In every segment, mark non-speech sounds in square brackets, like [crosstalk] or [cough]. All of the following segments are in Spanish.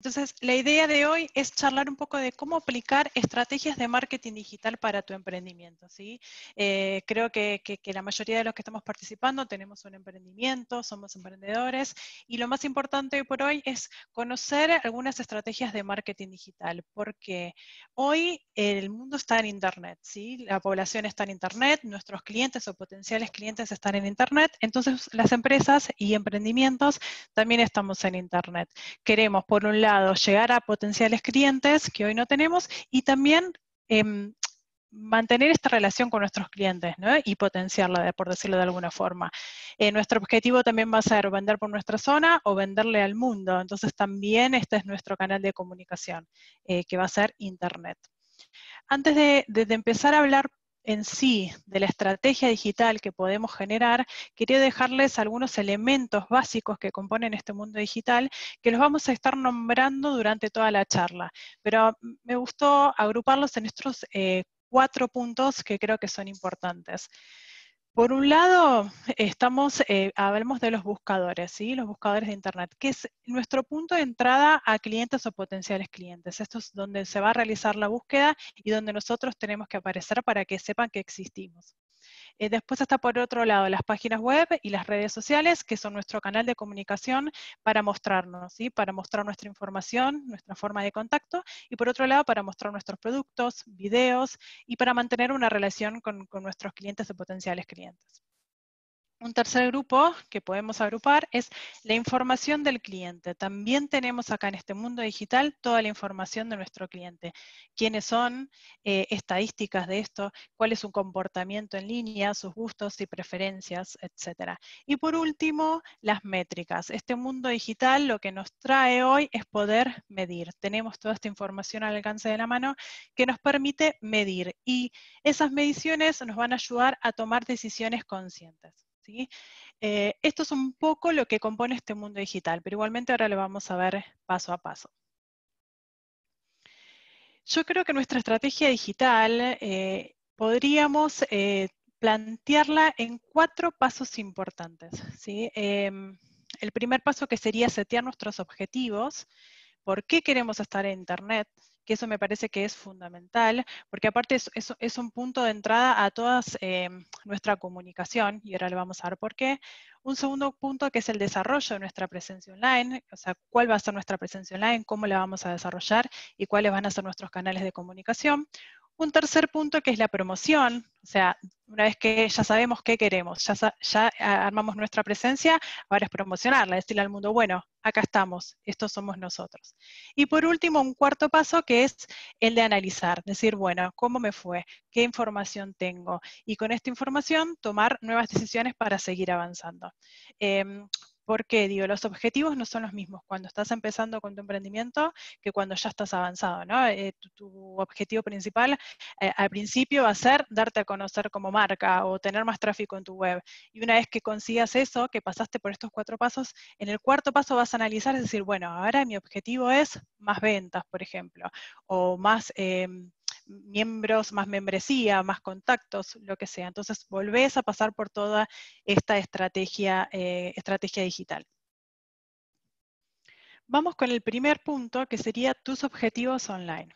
Entonces, la idea de hoy es charlar un poco de cómo aplicar estrategias de marketing digital para tu emprendimiento. ¿sí? Eh, creo que, que, la mayoría de los que estamos participando tenemos un emprendimiento, somos emprendedores y lo más importante hoy por hoy es conocer algunas estrategias de marketing digital, porque hoy el mundo está en Internet, ¿sí? la población está en Internet, nuestros clientes o potenciales clientes están en Internet, entonces las empresas y emprendimientos también estamos en Internet. Queremos, por un lado, llegar a potenciales clientes que hoy no tenemos y también em, mantener esta relación con nuestros clientes y potenciarla, por decirlo de alguna forma. Eh, nuestro objetivo también va a ser vender por nuestra zona o venderle al mundo. Entonces también este es nuestro canal de comunicación, eh, que va a ser Internet. Antes de empezar a hablar en sí de la estrategia digital que podemos generar, quería dejarles algunos elementos básicos que componen este mundo digital que los vamos a estar nombrando durante toda la charla. Pero me gustó agruparlos en estos eh, cuatro puntos que creo que son importantes. Por un lado, estamos, eh, hablamos de los buscadores, ¿sí? los buscadores de Internet, que es nuestro punto de entrada a clientes o potenciales clientes. Esto es donde se va a realizar la búsqueda y donde nosotros tenemos que aparecer para que sepan que existimos. Eh, después está por otro lado las páginas web y las redes sociales, que son nuestro canal de comunicación para mostrarnos, para mostrar nuestra información, nuestra forma de contacto, y por otro lado para mostrar nuestros productos, videos y para mantener una relación con nuestros clientes o potenciales clientes. Un tercer grupo que podemos agrupar es la información del cliente. También tenemos acá en este mundo digital toda la información de nuestro cliente. Quiénes son, eh, estadísticas de esto, cuál es su comportamiento en línea, sus gustos y preferencias, etcétera. Y por último, las métricas. Este mundo digital lo que nos trae hoy es poder medir. Tenemos toda esta información al alcance de la mano que nos permite medir. Y esas mediciones nos van a ayudar a tomar decisiones conscientes. Eh, esto es un poco lo que compone este mundo digital, pero igualmente ahora lo vamos a ver paso a paso. Yo creo que nuestra estrategia digital eh, podríamos eh, plantearla en cuatro pasos importantes. Em, el primer paso que sería setear nuestros objetivos, por qué queremos estar en Internet, que eso me parece que es fundamental, porque aparte es, es, un punto de entrada a toda em, nuestra comunicación, y ahora le vamos a ver por qué. Un segundo punto que es el desarrollo de nuestra presencia online, o sea, cuál va a ser nuestra presencia online, cómo la vamos a desarrollar y cuáles van a ser nuestros canales de comunicación. Un tercer punto que es la promoción, o sea, una vez que ya sabemos qué queremos, ya, ya ah, armamos nuestra presencia, ahora es promocionarla, decirle al mundo, bueno, acá estamos, estos somos nosotros. Y por último, un cuarto paso que es el de analizar, decir, bueno, ¿cómo me fue? ¿Qué información tengo? Y con esta información tomar nuevas decisiones para seguir avanzando. Em, porque digo, los objetivos no son los mismos cuando estás empezando con tu emprendimiento que cuando ya estás avanzado, ¿no? Eh, tu, objetivo principal eh, al principio va a ser darte a conocer como marca o tener más tráfico en tu web. Y una vez que consigas eso, que pasaste por estos cuatro pasos, en el cuarto paso vas a analizar, es decir, bueno, ahora mi objetivo es más ventas, por ejemplo, o más... Em, miembros, más membresía, más contactos, lo que sea. Entonces, volvés a pasar por toda esta estrategia, eh, digital. Vamos con el primer punto, que sería tus objetivos online.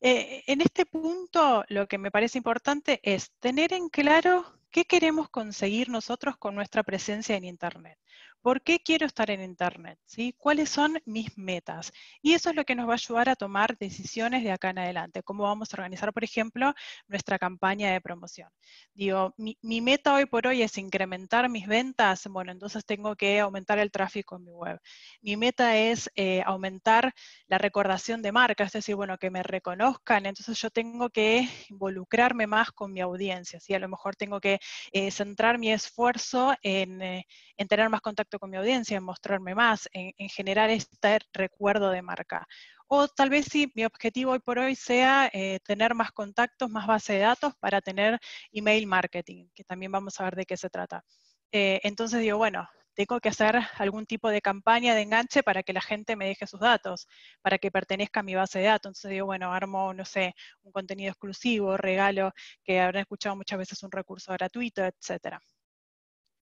Eh, en este punto, lo que me parece importante es tener en claro qué queremos conseguir nosotros con nuestra presencia en Internet. ¿Por qué quiero estar en Internet? ¿Cuáles son mis metas? Y eso es lo que nos va a ayudar a tomar decisiones de acá en adelante. ¿Cómo vamos a organizar, por ejemplo, nuestra campaña de promoción? Digo, mi, meta hoy por hoy es incrementar mis ventas. Bueno, entonces tengo que aumentar el tráfico en mi web. Mi meta es eh, aumentar la recordación de marcas? es decir, bueno, que me reconozcan. Entonces yo tengo que involucrarme más con mi audiencia. A lo mejor tengo que eh, centrar mi esfuerzo en, eh, en tener más contacto con mi audiencia, en mostrarme más, en, generar este recuerdo de marca. O tal vez si mi objetivo hoy por hoy sea eh, tener más contactos, más base de datos para tener email marketing, que también vamos a ver de qué se trata. Eh, entonces digo, bueno, tengo que hacer algún tipo de campaña de enganche para que la gente me deje sus datos, para que pertenezca a mi base de datos. Entonces digo, bueno, armo, no sé, un contenido exclusivo, regalo, que habrán escuchado muchas veces un recurso gratuito, etcétera.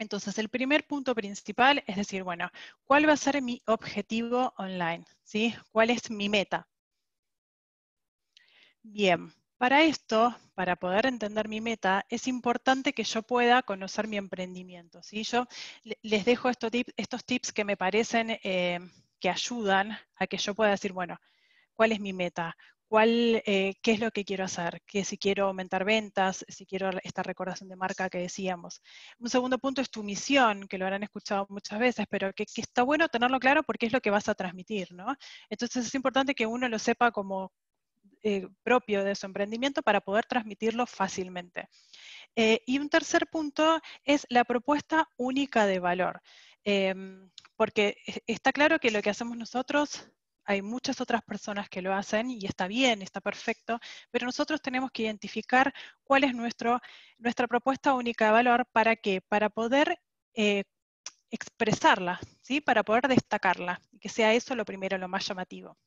Entonces, el primer punto principal es decir, bueno, ¿cuál va a ser mi objetivo online? ¿Sí? ¿Cuál es mi meta? Bien, para esto, para poder entender mi meta, es importante que yo pueda conocer mi emprendimiento. ¿sí? Yo les dejo estos tips, estos tips que me parecen eh, que ayudan a que yo pueda decir, bueno, ¿cuál es mi meta? Eh, qué es lo que quiero hacer, que si quiero aumentar ventas, si quiero esta recordación de marca que decíamos. Un segundo punto es tu misión, que lo habrán escuchado muchas veces, pero que, está bueno tenerlo claro porque es lo que vas a transmitir, ¿no? Entonces es importante que uno lo sepa como eh, propio de su emprendimiento para poder transmitirlo fácilmente. Eh, y un tercer punto es la propuesta única de valor. Em, porque e, está claro que lo que hacemos nosotros hay muchas otras personas que lo hacen y está bien, está perfecto, pero nosotros tenemos que identificar cuál es nuestro, nuestra propuesta única de valor para qué, para poder eh, expresarla, ¿sí? para poder destacarla, que sea eso lo primero, lo más llamativo.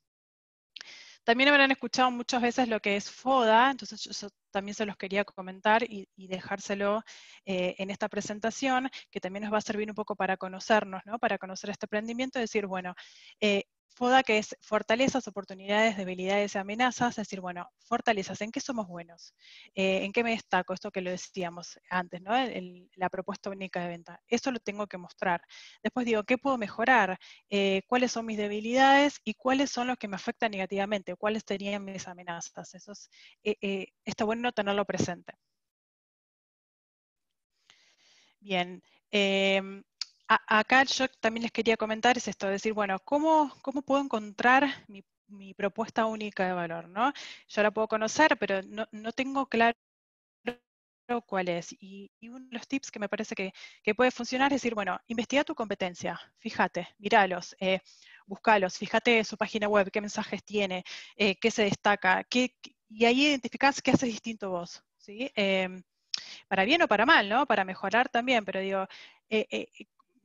También habrán escuchado muchas veces lo que es FODA, entonces yo, también se los quería comentar y, dejárselo eh, en esta presentación, que también nos va a servir un poco para conocernos, para conocer este emprendimiento, decir, bueno, eh, FODA, que es fortalezas, oportunidades, debilidades, y amenazas, es decir, bueno, fortalezas, ¿en qué somos buenos? Eh, ¿En qué me destaco? Esto que lo decíamos antes, ¿no? la propuesta única de venta. Eso lo tengo que mostrar. Después digo, ¿qué puedo mejorar? Eh, ¿Cuáles son mis debilidades y cuáles son los que me afectan negativamente? ¿Cuáles serían mis amenazas? Eso eh, está bueno tenerlo presente. Bien, em, acá yo también les quería comentar es esto, decir, bueno, ¿cómo, cómo puedo encontrar mi, propuesta única de valor? ¿no? Yo la puedo conocer, pero no, tengo claro cuál es. Y, uno de los tips que me parece que, puede funcionar es decir, bueno, investiga tu competencia, fíjate, míralos, eh, buscalos, fíjate su página web, qué mensajes tiene, eh, qué se destaca, qué, y ahí identificás qué haces distinto vos, eh, para bien o para mal, ¿no? Para mejorar también, pero digo,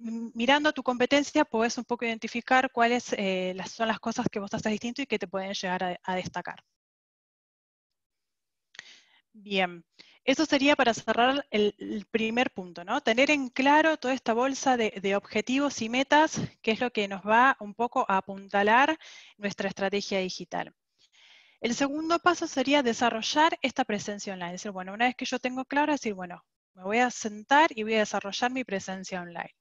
mirando tu competencia puedes un poco identificar cuáles eh, son las cosas que vos haces distinto y que te pueden llegar a, destacar. Bien, eso sería para cerrar el, primer punto, Tener en claro toda esta bolsa de, objetivos y metas, que es lo que nos va un poco a apuntalar nuestra estrategia digital. El segundo paso sería desarrollar esta presencia online. Es decir, bueno, una vez que yo tengo claro, decir, bueno, me voy a sentar y voy a desarrollar mi presencia online.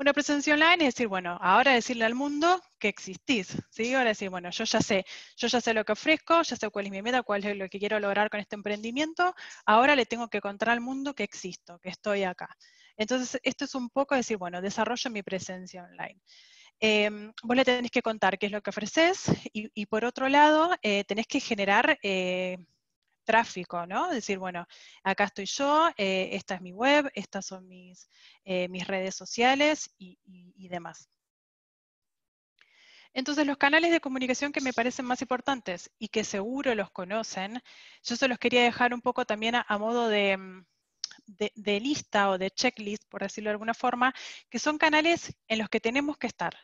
Una presencia online es decir, bueno, ahora decirle al mundo que existís, ¿sí? Ahora decir, bueno, yo ya sé, yo ya sé lo que ofrezco, ya sé cuál es mi meta, cuál es lo que quiero lograr con este emprendimiento, ahora le tengo que contar al mundo que existo, que estoy acá. Entonces, esto es un poco decir, bueno, desarrollo mi presencia online. Em, vos le tenés que contar qué es lo que ofreces y, por otro lado, eh, tenés que generar... Eh, tráfico, ¿no? Decir, bueno, acá estoy yo, eh, esta es mi web, estas son mis, eh, mis redes sociales y, demás. Entonces, los canales de comunicación que me parecen más importantes y que seguro los conocen, yo se los quería dejar un poco también a, modo mm, de, lista o de checklist, por decirlo de alguna forma, que son canales en los que tenemos que estar,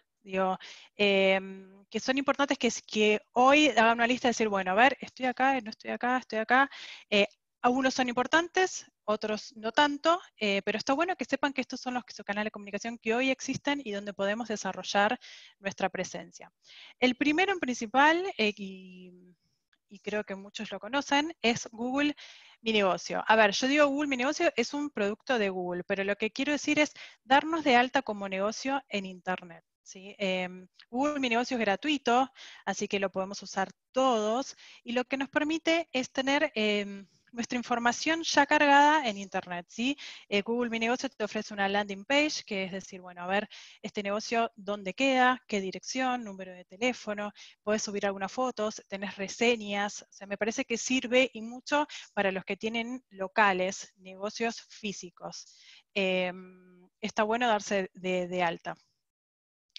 Em, que son importantes que, hoy hagan una lista de decir, bueno, a ver, estoy acá, no estoy acá, estoy acá. Eh, algunos son importantes, otros no tanto, eh, pero está bueno que sepan que estos son los canales de comunicación que hoy existen y donde podemos desarrollar nuestra presencia. El primero en principal, eh, y, creo que muchos lo conocen, es Google Mi Negocio. A ver, yo digo Google Mi Negocio es un producto de Google, pero lo que quiero decir es darnos de alta como negocio en Internet. ¿sí? Em, Google Mi Negocio es gratuito, así que lo podemos usar todos y lo que nos permite es tener... Em, nuestra información ya cargada en Internet. Eh, Google Mi Negocio te ofrece una landing page, que es decir, bueno, a ver, este negocio, ¿dónde queda? ¿Qué dirección? ¿Número de teléfono? Puedes subir algunas fotos, tenés reseñas. O sea, me parece que sirve y mucho para los que tienen locales, negocios físicos. Em, está bueno darse de alta.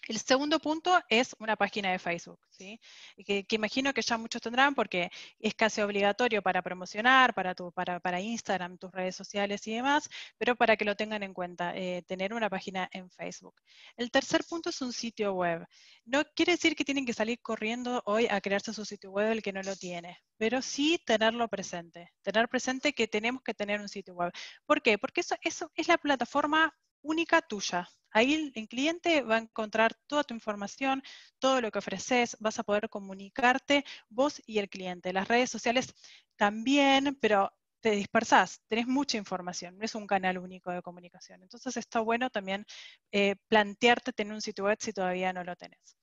El segundo punto es una página de Facebook, ¿sí? que, imagino que ya muchos tendrán porque es casi obligatorio para promocionar, para, tu, para, Instagram, tus redes sociales y demás, pero para que lo tengan en cuenta, eh, tener una página en Facebook. El tercer punto es un sitio web. No quiere decir que tienen que salir corriendo hoy a crearse su sitio web el que no lo tiene, pero sí tenerlo presente, tener presente que tenemos que tener un sitio web. ¿Por qué? Porque eso, eso es la plataforma única tuya. Ahí el cliente va a encontrar toda tu información, todo lo que ofreces, vas a poder comunicarte vos y el cliente. Las redes sociales también, pero te dispersás, tenés mucha información, no es un canal único de comunicación. Entonces está bueno también eh, plantearte tener un sitio web si todavía no lo tenés.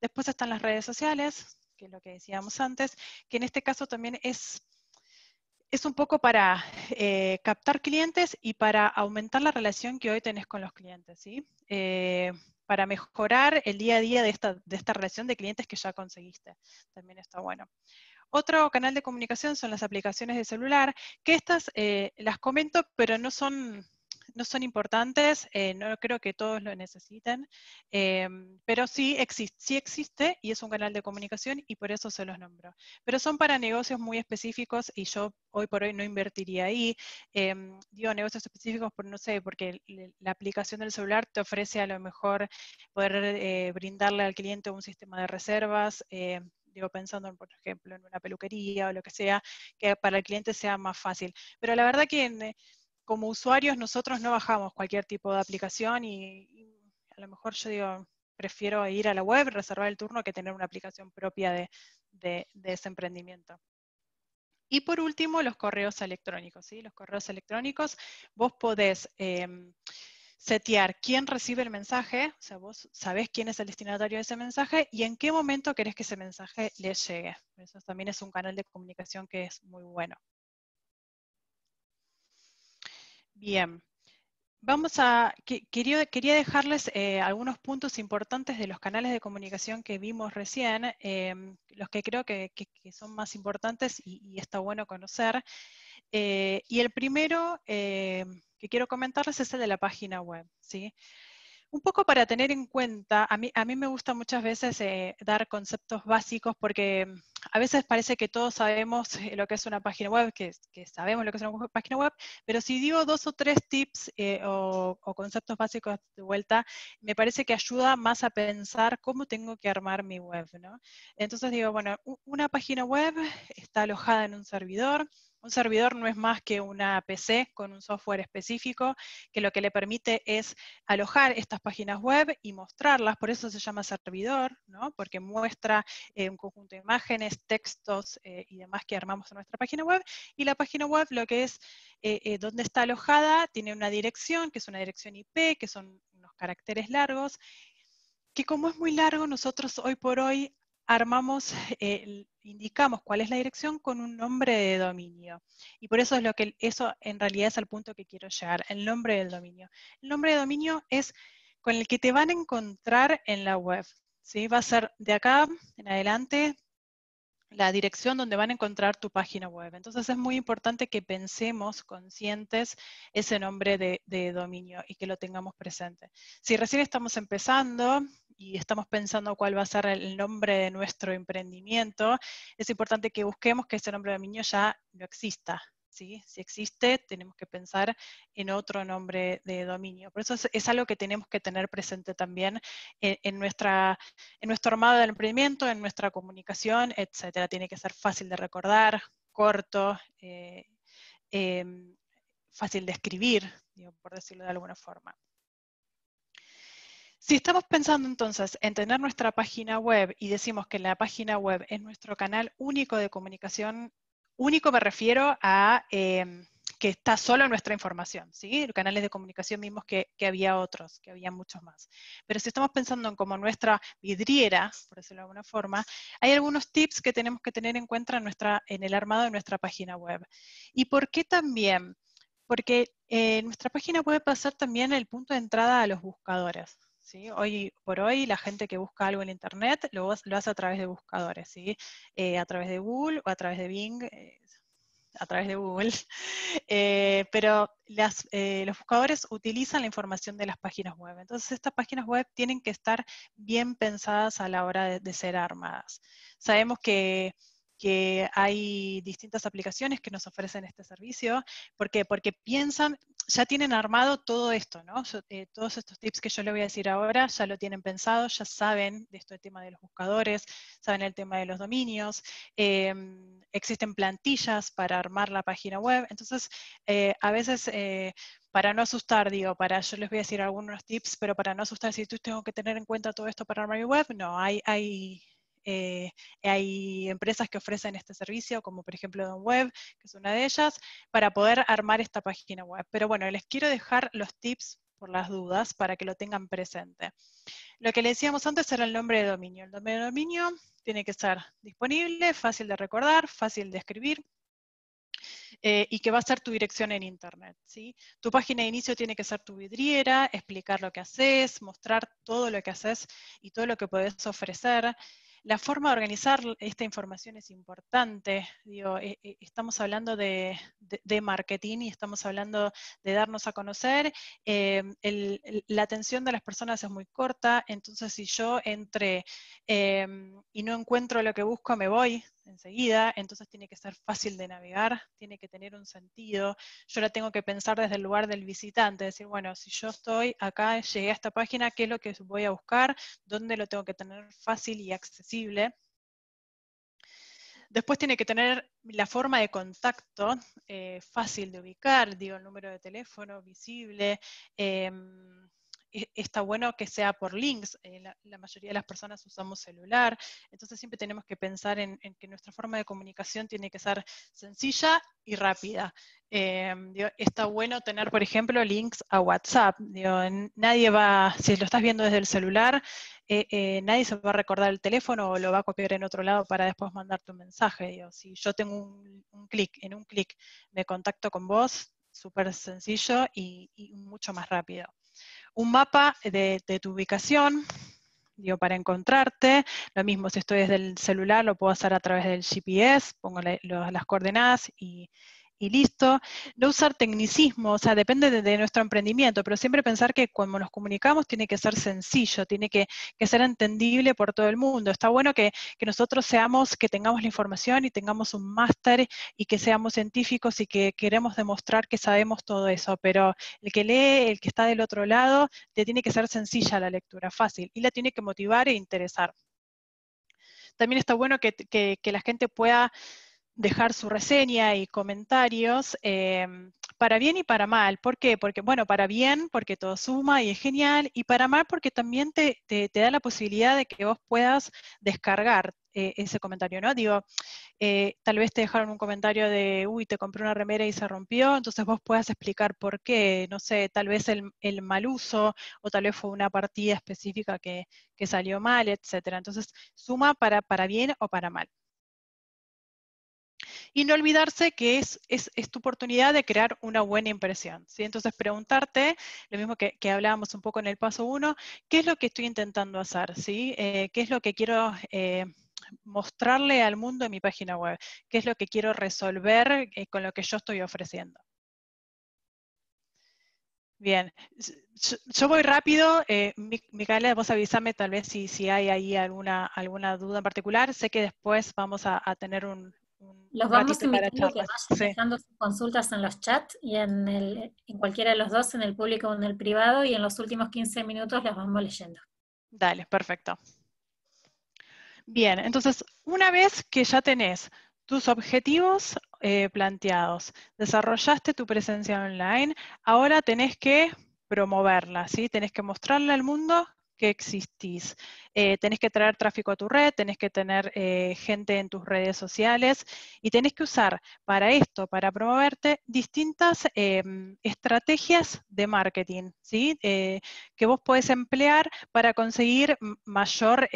Después están las redes sociales, que es lo que decíamos antes, que en este caso también es es un poco para eh, captar clientes y para aumentar la relación que hoy tenés con los clientes, ¿sí? Eh, para mejorar el día a día de esta, de esta relación de clientes que ya conseguiste. También está bueno. Otro canal de comunicación son las aplicaciones de celular, que estas eh, las comento, pero no son no son importantes, eh, no creo que todos lo necesiten, em, pero sí, existe sí, existe y es un canal de comunicación y por eso se los nombro. Pero son para negocios muy específicos y yo hoy por hoy no invertiría ahí. Em, digo negocios específicos, por, no sé, porque la aplicación del celular te ofrece a lo mejor poder eh, brindarle al cliente un sistema de reservas eh, digo, pensando, por ejemplo, en una peluquería o lo que sea, que para el cliente sea más fácil. Pero la verdad que como usuarios nosotros no bajamos cualquier tipo de aplicación y, a lo mejor yo digo, prefiero ir a la web, reservar el turno que tener una aplicación propia de, ese emprendimiento. Y por último, los correos electrónicos. ¿sí? Los correos electrónicos, vos podés em, setear quién recibe el mensaje, o sea, vos sabés quién es el destinatario de ese mensaje y en qué momento querés que ese mensaje le llegue. Eso también es un canal de comunicación que es muy bueno. Bien. Vamos a, quería, dejarles eh, algunos puntos importantes de los canales de comunicación que vimos recién, em, los que creo que, son más importantes y, está bueno conocer. Eh, y el primero em, que quiero comentarles es el de la página web. ¿sí? Un poco para tener en cuenta, a mí, a mí me gusta muchas veces eh, dar conceptos básicos porque a veces parece que todos sabemos eh, lo que es una página web, que, sabemos lo que es una página web, pero si digo dos o tres tips eh, o, o, conceptos básicos de vuelta, me parece que ayuda más a pensar cómo tengo que armar mi web. ¿no? Entonces digo, bueno, una página web está alojada en un servidor, un servidor no es más que una PC con un software específico que lo que le permite es alojar estas páginas web y mostrarlas, por eso se llama servidor, ¿no? porque muestra eh, un conjunto de imágenes, textos eh, y demás que armamos en nuestra página web. Y la página web lo que es eh, donde está alojada tiene una dirección, que es una dirección IP, que son unos caracteres largos, que como es muy largo, nosotros hoy por hoy armamos, [laughs] indicamos cuál es la dirección con un nombre de dominio. Y por eso es lo que, eso en realidad es el punto que quiero llegar, el nombre del dominio. El nombre de dominio es con el que te van a encontrar en la web. ¿sí? Va a ser de acá en adelante la dirección donde van a encontrar tu página web. Entonces es muy importante que pensemos conscientes ese nombre de dominio y que lo tengamos presente. Si recién estamos empezando, y estamos pensando cuál va a ser el nombre de nuestro emprendimiento, es importante que busquemos que ese nombre de dominio ya no exista. ¿sí? Si existe, tenemos que pensar en otro nombre de dominio. Por eso es, algo que tenemos que tener presente también en, nuestra, en nuestro armado del emprendimiento, en nuestra comunicación, etc. Tiene que ser fácil de recordar, corto. Eh, em, fácil de escribir, por decirlo de alguna forma. Si estamos pensando entonces en tener nuestra página web y decimos que la página web es nuestro canal único de comunicación, único me refiero a em, que está solo nuestra información, ¿sí? canales de comunicación mismos que, había otros, que había muchos más. Pero si estamos pensando en como nuestra vidriera, por decirlo de alguna forma, hay algunos tips que tenemos que tener en cuenta en, nuestra, en el armado de nuestra página web. ¿Y por qué también? Porque eh, nuestra página puede pasar también el punto de entrada a los buscadores. Hoy por hoy la gente que busca algo en Internet lo, hace a través de buscadores, eh, a través de Google o a través de Bing, eh, a través de Google, [laughs] eh, pero los buscadores utilizan la información de las páginas web. Entonces, estas páginas web tienen que estar bien pensadas a la hora de ser armadas. Sabemos que que hay distintas aplicaciones que nos ofrecen este servicio. ¿Por qué? Porque piensan, ya tienen armado todo esto, ¿no? Eh, todos estos tips que yo le voy a decir ahora ya lo tienen pensado, ya saben de esto el tema de los buscadores, saben el tema de los dominios, eh, existen plantillas para armar la página web. Entonces, eh, a veces para no asustar, digo, para, yo les voy a decir algunos tips, pero para no asustar, si tú tengo que tener en cuenta todo esto para armar mi web, no, hay, hay, eh, hay empresas que ofrecen este servicio, como por ejemplo Web, que es una de ellas, para poder armar esta página web. Pero bueno, les quiero dejar los tips por las dudas para que lo tengan presente. Lo que le decíamos antes era el nombre de dominio. El nombre de dominio tiene que ser disponible, fácil de recordar, fácil de escribir, eh, y que va a ser tu dirección en Internet. Tu página de inicio tiene que ser tu vidriera, explicar lo que haces, mostrar todo lo que haces y todo lo que podés ofrecer la forma de organizar esta información es importante. Eh, eh, estamos hablando de, marketing y estamos hablando de darnos a conocer. Eh, la atención de las personas es muy corta, entonces si yo entre y no encuentro lo que busco, me voy enseguida, entonces tiene que ser fácil de navegar, tiene que tener un sentido. Yo la tengo que pensar desde el lugar del visitante, decir, bueno, si yo estoy acá, llegué a esta página, ¿qué es lo que voy a buscar? ¿Dónde lo tengo que tener fácil y accesible? Después tiene que tener la forma de contacto eh, fácil de ubicar, digo, el número de teléfono visible. Em, e-, está bueno que sea por links. Eh, la, mayoría de las personas usamos celular, entonces siempre tenemos que pensar en, que nuestra forma de comunicación tiene que ser sencilla y rápida. Em, está bueno tener, por ejemplo, links a WhatsApp. nadie va, si lo estás viendo desde el celular, eh, eh, nadie se va a recordar el teléfono o lo va a copiar en otro lado para después mandar tu mensaje. si yo tengo un, clic, en un clic me contacto con vos, súper sencillo y mucho más rápido un mapa de, tu ubicación, digo, para encontrarte. Lo mismo, si estoy desde el celular, lo puedo hacer a través del GPS, pongo las coordenadas y y listo. No usar tecnicismo, o sea, depende de, nuestro emprendimiento, pero siempre pensar que cuando nos comunicamos tiene que ser sencillo, tiene que, ser entendible por todo el mundo. Está bueno que, nosotros seamos, que tengamos la información y tengamos un máster y que seamos científicos y que queremos demostrar que sabemos todo eso, pero el que lee, el que está del otro lado, le tiene que ser sencilla la lectura, fácil, y la tiene que motivar e interesar. También está bueno que la gente pueda dejar su reseña y comentarios, em, para bien y para mal. ¿Por qué? Porque, bueno, para bien, porque todo suma y es genial, y para mal, porque también te, da la posibilidad de que vos puedas descargar eh, ese comentario, ¿no? Digo, eh, tal vez te dejaron un comentario de, uy, te compré una remera y se rompió, entonces vos puedas explicar por qué, no sé, tal vez el, mal uso, o tal vez fue una partida específica que, que salió mal, etc. Entonces, suma para, para bien o para mal. Y no olvidarse que es, es, tu oportunidad de crear una buena impresión. ¿sí? Entonces, preguntarte, lo mismo que, hablábamos un poco en el paso uno, ¿qué es lo que estoy intentando hacer? ¿sí? Eh, ¿Qué es lo que quiero... Eh, mostrarle al mundo en mi página web, qué es lo que quiero resolver eh, con lo que yo estoy ofreciendo. Bien, yo, voy rápido. Eh, Micaela, vos avísame tal vez si, si hay ahí alguna, alguna duda en particular. Sé que después vamos a tener un, los vamos a invitar que dejando sus consultas en los chats y en, el, en cualquiera de los dos, en el público o en el privado, y en los últimos 15 minutos las vamos leyendo. Dale, perfecto. Bien, entonces, una vez que ya tenés tus objetivos eh, planteados, desarrollaste tu presencia online, ahora tenés que promoverla, ¿sí? Tenés que mostrarla al mundo que existís. Eh, tenés que traer tráfico a tu red, tenés que tener eh, gente en tus redes sociales y tenés que usar para esto, para promoverte, distintas em, estrategias de marketing, ¿sí? Eh, que vos podés emplear para conseguir mayor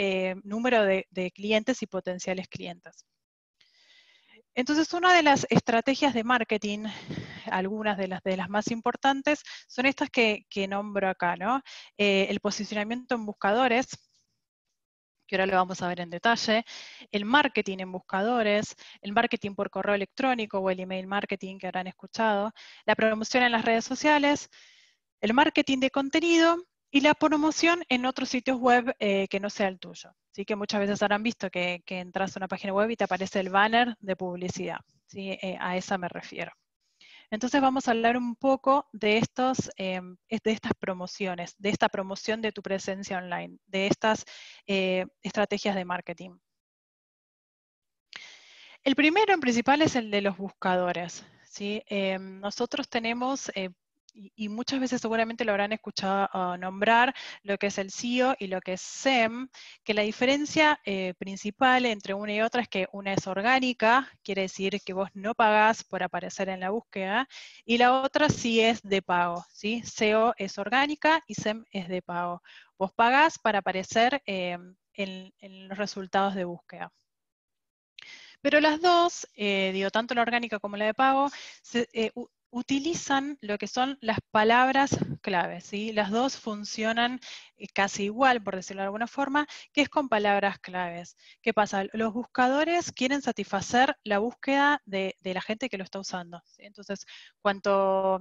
número de clientes y potenciales clientes. Entonces, una de las estrategias de marketing, algunas de las, más importantes, son estas que, nombro acá, ¿no? Eh, el posicionamiento en buscadores, que ahora lo vamos a ver en detalle, el marketing en buscadores, el marketing por correo electrónico o el email marketing que habrán escuchado, la promoción en las redes sociales, el marketing de contenido y la promoción en otros sitios web eh, que no sea el tuyo. ¿sí? que muchas veces habrán visto que, entras a una página web y te aparece el banner de publicidad. ¿sí? Eh, a esa me refiero. Entonces vamos a hablar un poco de, estos, em, de estas promociones, de esta promoción de tu presencia online, de estas eh, estrategias de marketing. El primero en principal es el de los buscadores. ¿sí? Em, nosotros tenemos y, muchas veces seguramente lo habrán escuchado ah, nombrar, lo que es el SEO y lo que es SEM, que la diferencia eh, principal entre una y otra es que una es orgánica, quiere decir que vos no pagás por aparecer en la búsqueda, y la otra sí es de pago, ¿sí? SEO es orgánica y SEM es de pago. Vos pagás para aparecer eh, en, los resultados de búsqueda. Pero las dos, eh, digo, tanto la orgánica como la de pago, se, utilizan lo que son las palabras claves, ¿sí? Las dos funcionan eh, casi igual, por decirlo de alguna forma, que es con palabras claves. ¿Qué pasa? Los buscadores quieren satisfacer la búsqueda de, la gente que lo está usando. Entonces, cuanto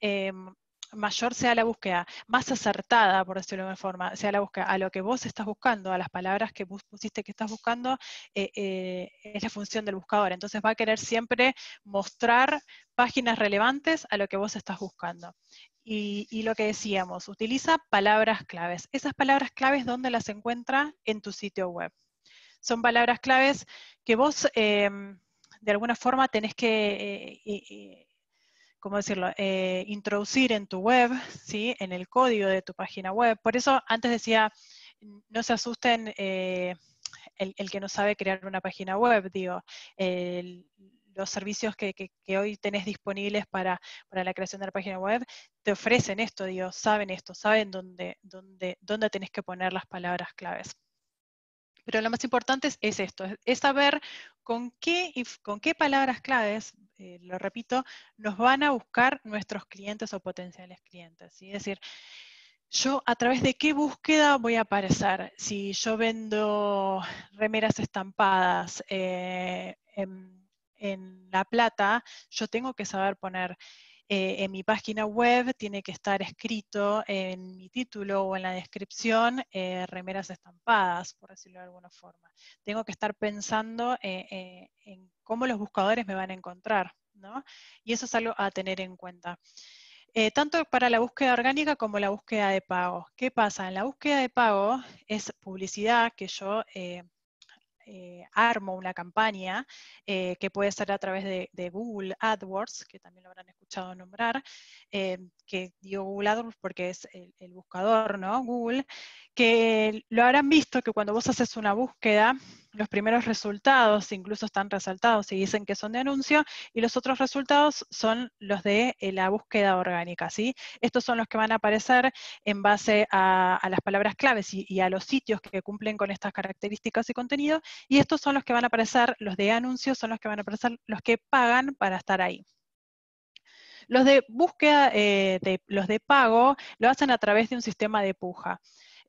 em, mayor sea la búsqueda, más acertada, por decirlo de alguna forma, sea la búsqueda a lo que vos estás buscando, a las palabras que vos pusiste que estás buscando, eh, eh, es la función del buscador. Entonces va a querer siempre mostrar páginas relevantes a lo que vos estás buscando. Y, lo que decíamos, utiliza palabras claves. Esas palabras claves, ¿dónde las encuentra? En tu sitio web. Son palabras claves que vos, em, de alguna forma, tenés que eh, ¿cómo decirlo?, eh, introducir en tu web, ¿sí?, en el código de tu página web. Por eso antes decía, no se asusten eh, el, que no sabe crear una página web, digo, los servicios que, hoy tenés disponibles para, la creación de la página web te ofrecen esto, digo, saben esto, saben dónde, dónde, dónde tenés que poner las palabras claves. Pero lo más importante es, esto, es saber con qué, con qué palabras claves, eh, lo repito, nos van a buscar nuestros clientes o potenciales clientes. Es decir, yo a través de qué búsqueda voy a aparecer. Si yo vendo remeras estampadas eh, en, en, La Plata, yo tengo que saber poner eh, en mi página web tiene que estar escrito en mi título o en la descripción eh, remeras estampadas, por decirlo de alguna forma. Tengo que estar pensando eh, en cómo los buscadores me van a encontrar, ¿no? Y eso es algo a tener en cuenta. tanto para la búsqueda orgánica como la búsqueda de pago. ¿Qué pasa? En la búsqueda de pago es publicidad que yo eh, armo una campaña eh, que puede ser a través de, Google AdWords, que también lo habrán escuchado nombrar, eh, que digo Google AdWords porque es el, buscador, ¿no? Google, que lo habrán visto que cuando vos haces una búsqueda, los primeros resultados incluso están resaltados y dicen que son de anuncio, y los otros resultados son los de eh, la búsqueda orgánica, ¿sí? Estos son los que van a aparecer en base a, las palabras claves y, a los sitios que cumplen con estas características y contenido, y estos son los que van a aparecer, los de anuncios son los que van a aparecer, los que pagan para estar ahí. Los de búsqueda, eh, los de pago, lo hacen a través de un sistema de puja.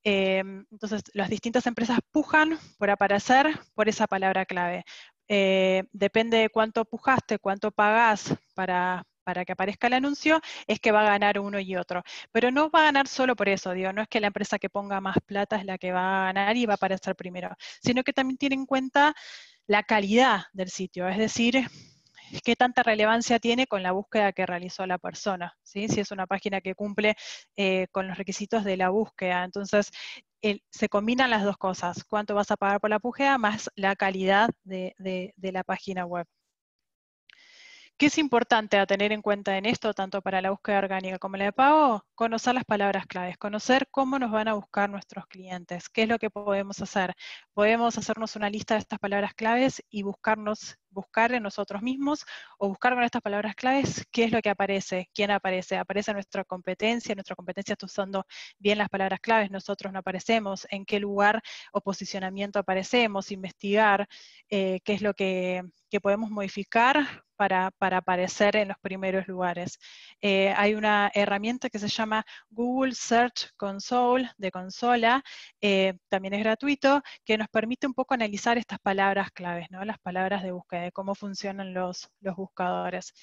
Eh, entonces, las distintas empresas pujan por aparecer por esa palabra clave. Eh, depende de cuánto pujaste, cuánto pagás para, para que aparezca el anuncio, es que va a ganar uno y otro. Pero no va a ganar solo por eso, digo, no es que la empresa que ponga más plata es la que va a ganar y va a aparecer primero, sino que también tiene en cuenta la calidad del sitio, es decir, qué tanta relevancia tiene con la búsqueda que realizó la persona, ¿sí? si es una página que cumple eh, con los requisitos de la búsqueda. Entonces, se combinan las dos cosas, cuánto vas a pagar por la búsqueda más la calidad de, de la página web. ¿Qué es importante a tener en cuenta en esto, tanto para la búsqueda orgánica como la de pago? Conocer las palabras claves, conocer cómo nos van a buscar nuestros clientes, qué es lo que podemos hacer. Podemos hacernos una lista de estas palabras claves y buscarnos buscar en nosotros mismos o buscar con estas palabras claves qué es lo que aparece, quién aparece. Aparece nuestra competencia, nuestra competencia está usando bien las palabras claves, nosotros no aparecemos, en qué lugar o posicionamiento aparecemos, investigar eh, qué es lo que, podemos modificar para, aparecer en los primeros lugares. Eh, hay una herramienta que se llama Google Search Console de consola, eh, también es gratuito, que nos permite un poco analizar estas palabras claves, ¿no? las palabras de búsqueda cómo funcionan los, buscadores.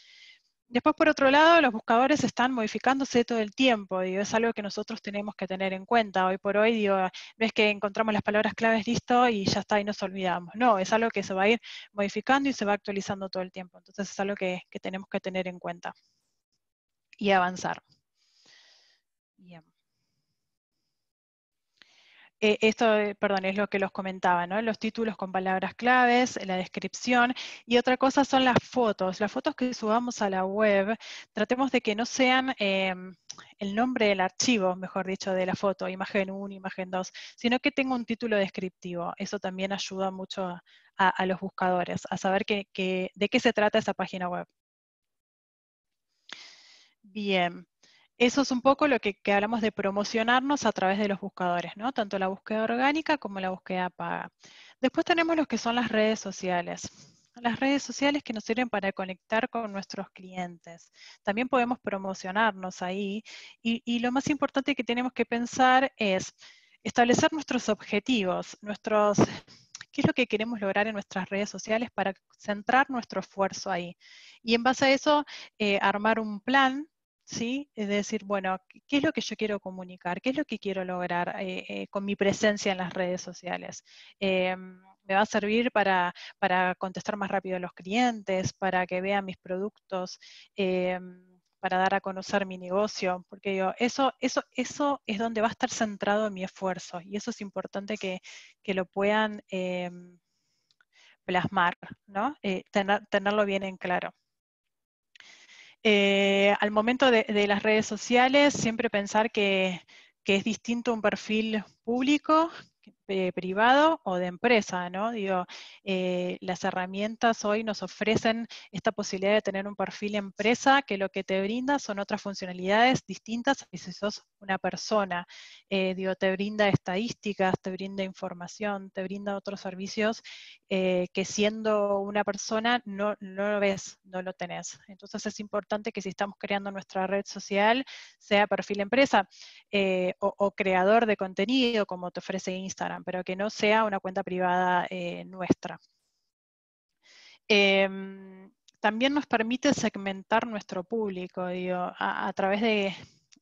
Después, por otro lado, los buscadores están modificándose todo el tiempo, y es algo que nosotros tenemos que tener en cuenta. Hoy por hoy, digo, no que encontramos las palabras claves, listo, y ya está, y nos olvidamos. No, es algo que se va a ir modificando y se va actualizando todo el tiempo. Entonces, es algo que, que tenemos que tener en cuenta y avanzar. Bien. Eh, esto, eh, perdón, es lo que los comentaba, ¿no? Los títulos con palabras claves, eh, la descripción, y otra cosa son las fotos. Las fotos que subamos a la web, tratemos de que no sean em, el nombre del archivo, mejor dicho, de la foto, imagen 1, imagen 2, sino que tenga un título descriptivo. Eso también ayuda mucho a, los buscadores, a saber de qué se trata esa página web. Bien eso es un poco lo que, hablamos de promocionarnos a través de los buscadores, ¿no? Tanto la búsqueda orgánica como la búsqueda paga. Después tenemos lo que son las redes sociales. Las redes sociales que nos sirven para conectar con nuestros clientes. También podemos promocionarnos ahí. Y, lo más importante que tenemos que pensar es establecer nuestros objetivos, nuestros qué es lo que queremos lograr en nuestras redes sociales para centrar nuestro esfuerzo ahí. Y en base a eso, eh, armar un plan ¿sí? Es decir, bueno, ¿qué es lo que yo quiero comunicar? ¿Qué es lo que quiero lograr eh, eh, con mi presencia en las redes sociales? Eh, me va a servir para, contestar más rápido a los clientes, para que vean mis productos, para dar a conocer mi negocio, porque eso, eso, eso es donde va a estar centrado mi esfuerzo y eso es importante que, lo puedan plasmar, ¿no? tenerlo bien en claro. Eh, al momento de, las redes sociales, siempre pensar que, que es distinto un perfil público privado o de empresa, ¿no? Digo, eh, las herramientas hoy nos ofrecen esta posibilidad de tener un perfil empresa que lo que te brinda son otras funcionalidades distintas que si sos una persona. Eh, digo, te brinda estadísticas, te brinda información, te brinda otros servicios eh, que siendo una persona no, lo ves, no lo tenés. Entonces es importante que si estamos creando nuestra red social, sea perfil empresa o creador de contenido como te ofrece Instagram pero que no sea una cuenta privada eh, nuestra. Em, también nos permite segmentar nuestro público, digo, a, través de,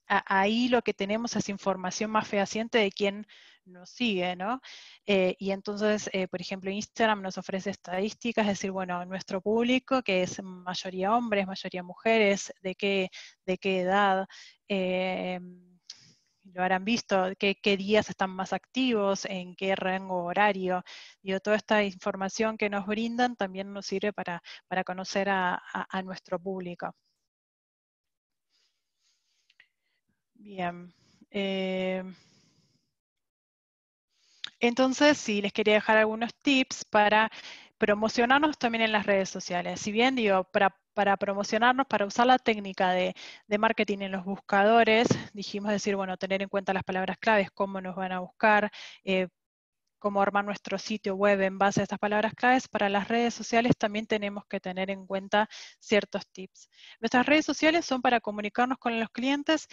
ahí lo que tenemos es información más fehaciente de quién nos sigue, ¿no? Eh, y entonces, eh, por ejemplo, Instagram nos ofrece estadísticas, es decir, bueno, nuestro público, que es mayoría hombres, mayoría mujeres, de qué, de qué edad, em, lo habrán visto, qué, días están más activos, en qué rango horario. Y toda esta información que nos brindan también nos sirve para, conocer a, nuestro público. Bien. Eh, entonces, sí, les quería dejar algunos tips para promocionarnos también en las redes sociales. Si bien digo, para, promocionarnos, para usar la técnica de, marketing en los buscadores, dijimos decir, bueno, tener en cuenta las palabras claves, cómo nos van a buscar, eh, cómo armar nuestro sitio web en base a estas palabras claves, para las redes sociales también tenemos que tener en cuenta ciertos tips. Nuestras redes sociales son para comunicarnos con los clientes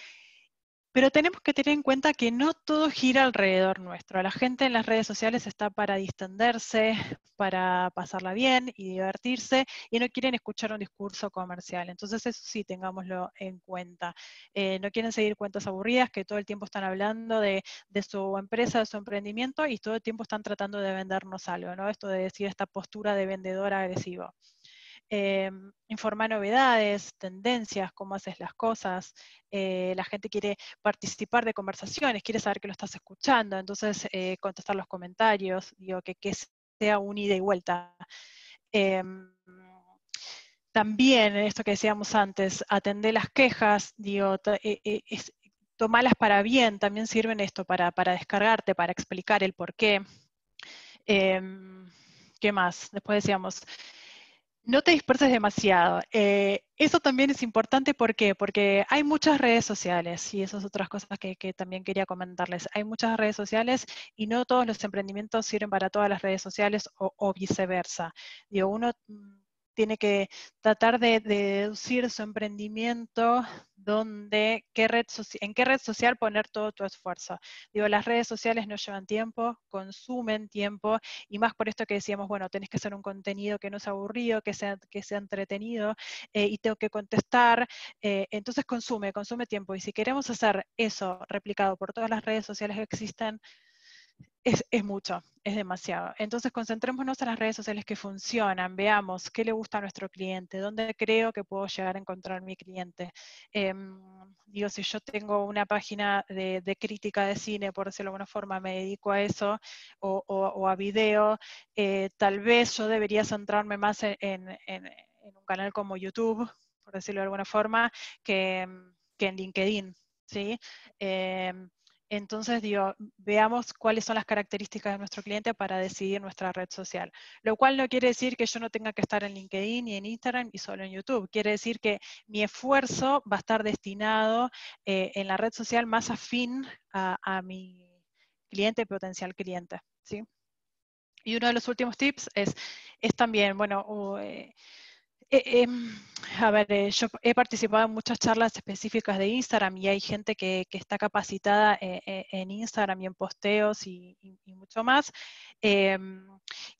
pero tenemos que tener en cuenta que no todo gira alrededor nuestro. La gente en las redes sociales está para distenderse, para pasarla bien y divertirse, y no quieren escuchar un discurso comercial. Entonces eso sí, tengámoslo en cuenta. Eh, no quieren seguir cuentas aburridas que todo el tiempo están hablando de, de, su empresa, de su emprendimiento, y todo el tiempo están tratando de vendernos algo, ¿no? Esto de decir esta postura de vendedor agresivo. Em, informar novedades, tendencias, cómo haces las cosas. Eh, la gente quiere participar de conversaciones, quiere saber que lo estás escuchando, entonces eh, contestar los comentarios, digo, que, sea un ida y vuelta. Em, también, esto que decíamos antes, atender las quejas, digo, eh, para bien, también sirven esto para, para descargarte, para explicar el por qué. Em, ¿Qué más? Después decíamos, no te disperses demasiado. Eh, eso también es importante, ¿por qué? Porque hay muchas redes sociales, y esas otras cosas que, también quería comentarles. Hay muchas redes sociales y no todos los emprendimientos sirven para todas las redes sociales o, o viceversa. Digo, uno mm, tiene que tratar de, deducir su emprendimiento donde, qué red en qué red social poner todo tu esfuerzo. Digo, las redes sociales no llevan tiempo, consumen tiempo, y más por esto que decíamos, bueno, tenés que hacer un contenido que no sea aburrido, que sea, que sea entretenido, eh, y tengo que contestar. Eh, entonces consume, consume tiempo. Y si queremos hacer eso replicado por todas las redes sociales que existen, es, mucho, es demasiado. Entonces, concentrémonos en las redes sociales que funcionan, veamos qué le gusta a nuestro cliente, dónde creo que puedo llegar a encontrar mi cliente. Em, digo, si yo tengo una página de, crítica de cine, por decirlo de alguna forma, me dedico a eso, o, a video, eh, tal vez yo debería centrarme más en, un canal como YouTube, por decirlo de alguna forma, que, que en LinkedIn, ¿sí? Eh, entonces, digo, veamos cuáles son las características de nuestro cliente para decidir nuestra red social. Lo cual no quiere decir que yo no tenga que estar en LinkedIn y en Instagram y solo en YouTube. Quiere decir que mi esfuerzo va a estar destinado eh, en la red social más afín a, mi cliente, potencial cliente. ¿sí? Y uno de los últimos tips es, es también, bueno, eh, eh, eh, a ver, eh, yo he participado en muchas charlas específicas de Instagram y hay gente que, está capacitada en Instagram y en posteos y, mucho más. Em,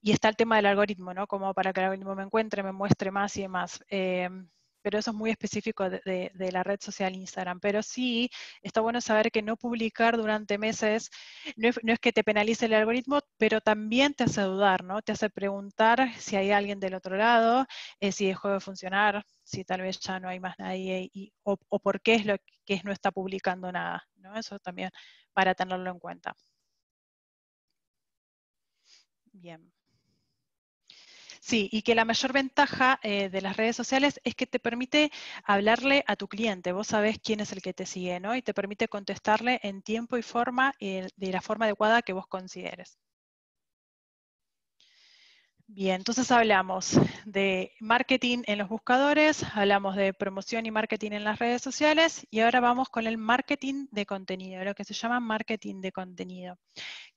y está el tema del algoritmo, ¿no? Como para que el algoritmo me encuentre, me muestre más y demás. Em, pero eso es muy específico de, la red social Instagram. Pero sí, está bueno saber que no publicar durante meses no es, que te penalice el algoritmo, pero también te hace dudar, ¿no? Te hace preguntar si hay alguien del otro lado, eh, si dejó de funcionar, si tal vez ya no hay más nadie o, por qué es lo que no está publicando nada, Eso también para tenerlo en cuenta. Bien. Sí, y que la mayor ventaja eh, de las redes sociales es que te permite hablarle a tu cliente. Vos sabés quién es el que te sigue, ¿no? Y te permite contestarle en tiempo y forma eh, de la forma adecuada que vos consideres. Bien, entonces hablamos de marketing en los buscadores, hablamos de promoción y marketing en las redes sociales y ahora vamos con el marketing de contenido, lo que se llama marketing de contenido.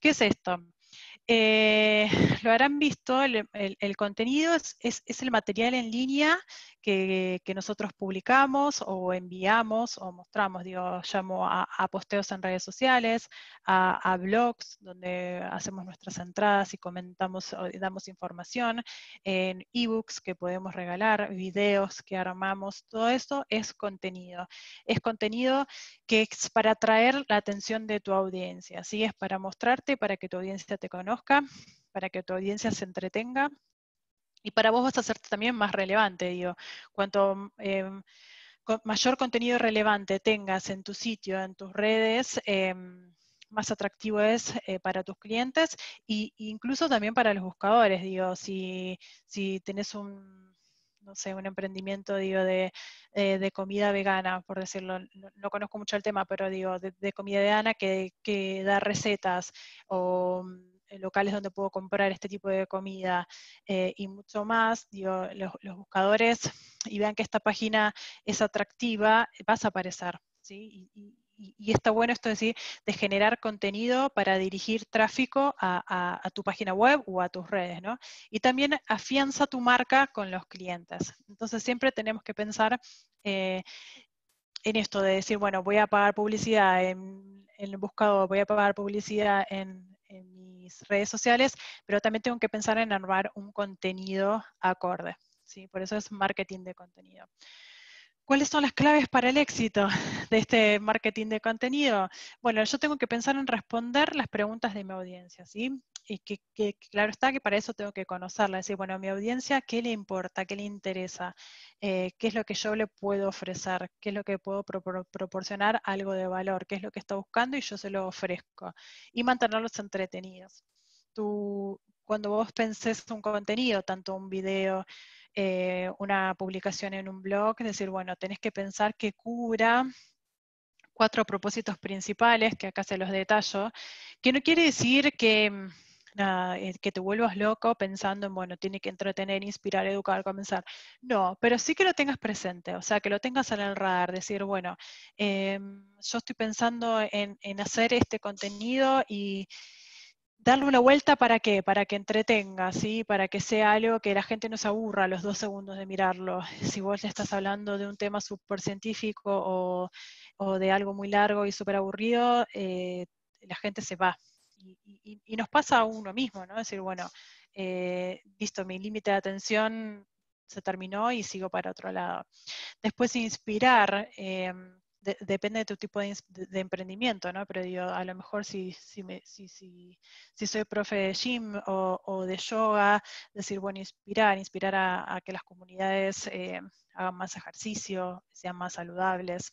¿Qué es esto? Eh, lo habrán visto, el, contenido es, el material en línea que, nosotros publicamos o enviamos o mostramos, digo, llamo a, posteos en redes sociales, a, blogs donde hacemos nuestras entradas y comentamos, o damos información, en ebooks que podemos regalar, videos que armamos, todo eso es contenido. Es contenido que es para atraer la atención de tu audiencia, ¿sí? es para mostrarte, para que tu audiencia te conozca para que tu audiencia se entretenga y para vos vas a hacerte también más relevante, digo. Cuanto eh, mayor contenido relevante tengas en tu sitio, en tus redes, em, más atractivo es eh, para tus clientes e incluso también para los buscadores, digo, si, si tenés un sé, un emprendimiento, digo, de, eh, comida vegana, por decirlo, no, conozco mucho el tema, pero digo, de, comida vegana que, que da recetas o locales donde puedo comprar este tipo de comida eh, y mucho más, digo, los, buscadores y vean que esta página es atractiva, vas a aparecer, Y, está bueno esto decir, de generar contenido para dirigir tráfico a, tu página web o a tus redes, ¿no? Y también afianza tu marca con los clientes. Entonces siempre tenemos que pensar eh, en esto de decir, bueno, voy a pagar publicidad en, en, el buscador, voy a pagar publicidad en, en mis redes sociales, pero también tengo que pensar en armar un contenido acorde. ¿sí? Por eso es marketing de contenido. ¿Cuáles son las claves para el éxito de este marketing de contenido? Bueno, yo tengo que pensar en responder las preguntas de mi audiencia, ¿sí? Y que, claro está que para eso tengo que conocerla, decir, bueno, a mi audiencia, ¿qué le importa? ¿Qué le interesa? Eh, ¿Qué es lo que yo le puedo ofrecer? ¿Qué es lo que puedo proporcionar algo de valor? ¿Qué es lo que está buscando y yo se lo ofrezco? Y mantenerlos entretenidos. Tú, cuando vos pensés un contenido, tanto un video, eh, una publicación en un blog, decir, bueno, tenés que pensar que cubra cuatro propósitos principales, que acá se los detallo, que no quiere decir que, mm, eh, que te vuelvas loco pensando en, bueno, tiene que entretener, inspirar, educar, comenzar. No, pero sí que lo tengas presente, o sea, que lo tengas en el radar, decir, bueno, em, yo estoy pensando en hacer este contenido y, darle una vuelta para qué, para que entretenga, ¿sí? para que sea algo que la gente no se aburra los dos segundos de mirarlo. Si vos le estás hablando de un tema súper científico o, de algo muy largo y súper aburrido, eh, la gente se va. Y, nos pasa a uno mismo, ¿no? Es decir, bueno, visto eh, mi límite de atención se terminó y sigo para otro lado. Después inspirar. Em, depende de tu tipo de, emprendimiento, ¿no? Pero a lo mejor si, si, me, si, si, soy profe de gym o, de yoga, decir, bueno, inspirar, inspirar a, que las comunidades eh, hagan más ejercicio, sean más saludables.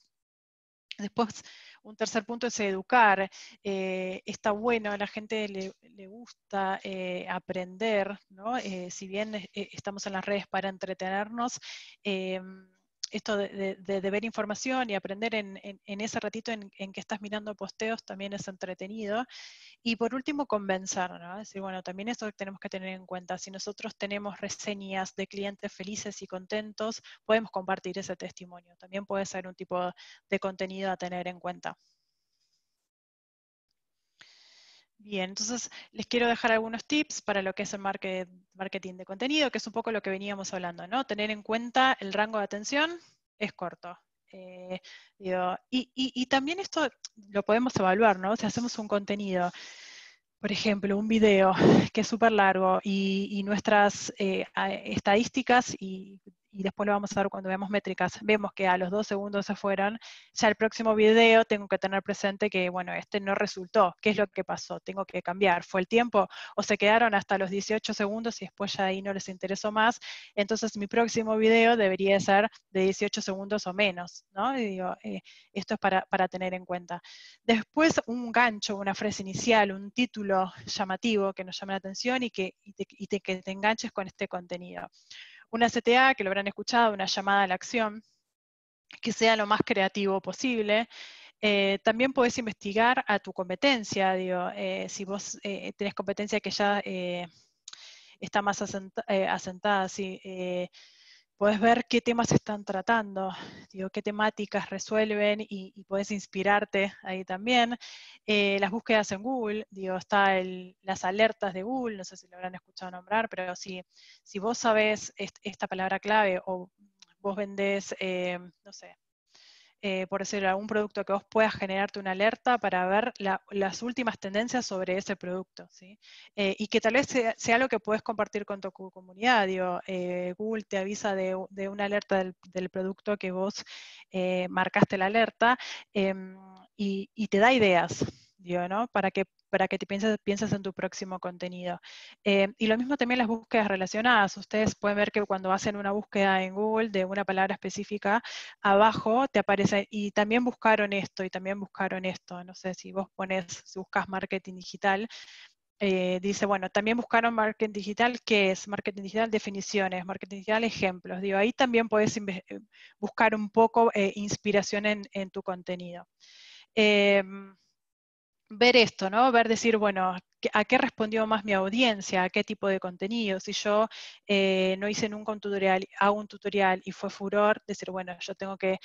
Después, un tercer punto es educar. Eh, está bueno, a la gente le, gusta eh, aprender, ¿no? si bien estamos en las redes para entretenernos, em, esto de, ver información y aprender en, ese ratito en, que estás mirando posteos también es entretenido. Y por último, convencer, ¿no? Es decir, bueno, también esto tenemos que tener en cuenta. Si nosotros tenemos reseñas de clientes felices y contentos, podemos compartir ese testimonio. También puede ser un tipo de contenido a tener en cuenta. Bien, entonces les quiero dejar algunos tips para lo que es el marketing de contenido, que es un poco lo que veníamos hablando, ¿no? Tener en cuenta el rango de atención es corto. Eh, y, también esto lo podemos evaluar, ¿no? Si hacemos un contenido, por ejemplo, un video que es súper largo y, nuestras eh, estadísticas y y después lo vamos a ver cuando veamos métricas, vemos que a los dos segundos se fueron, ya el próximo video tengo que tener presente que, bueno, este no resultó, ¿qué es lo que pasó? Tengo que cambiar, ¿fue el tiempo? ¿O se quedaron hasta los 18 segundos y después ya ahí no les interesó más? Entonces mi próximo video debería ser de 18 segundos o menos, ¿no? digo, eh, esto es para, tener en cuenta. Después un gancho, una frase inicial, un título llamativo que nos llame la atención y que, que te enganches con este contenido. Una CTA, que lo habrán escuchado, una llamada a la acción, que sea lo más creativo posible. Eh, también podés investigar a tu competencia, digo, eh, si vos eh, tenés competencia que ya está más asentada, sí, Puedes ver qué temas están tratando, digo, qué temáticas resuelven y, podés inspirarte ahí también. Eh, las búsquedas en Google, digo, está las alertas de Google, no sé si lo habrán escuchado nombrar, pero si, si vos sabés esta palabra clave o vos vendés, eh, no sé, eh, por decir, algún producto que vos puedas generarte una alerta para ver las últimas tendencias sobre ese producto, ¿sí? Eh, y que tal vez sea, lo algo que puedes compartir con tu comunidad, digo, eh, Google te avisa de, una alerta del, producto que vos marcaste la alerta em, y te da ideas, para que, para que te pienses, en tu próximo contenido. Eh, y lo mismo también las búsquedas relacionadas. Ustedes pueden ver que cuando hacen una búsqueda en Google de una palabra específica, abajo te aparece, y también buscaron esto, y también buscaron esto. No sé, si vos pones, si buscas marketing digital, eh, dice, bueno, también buscaron marketing digital, ¿qué es? Marketing digital, definiciones, marketing digital, ejemplos. ahí también puedes eh, buscar un poco inspiración en, en, tu contenido. Em, ver esto, ¿no? Ver decir, bueno, ¿a qué respondió más mi audiencia? ¿A qué tipo de contenido? Si yo eh, no hice nunca un tutorial, hago un tutorial y fue furor, decir, bueno, yo tengo que,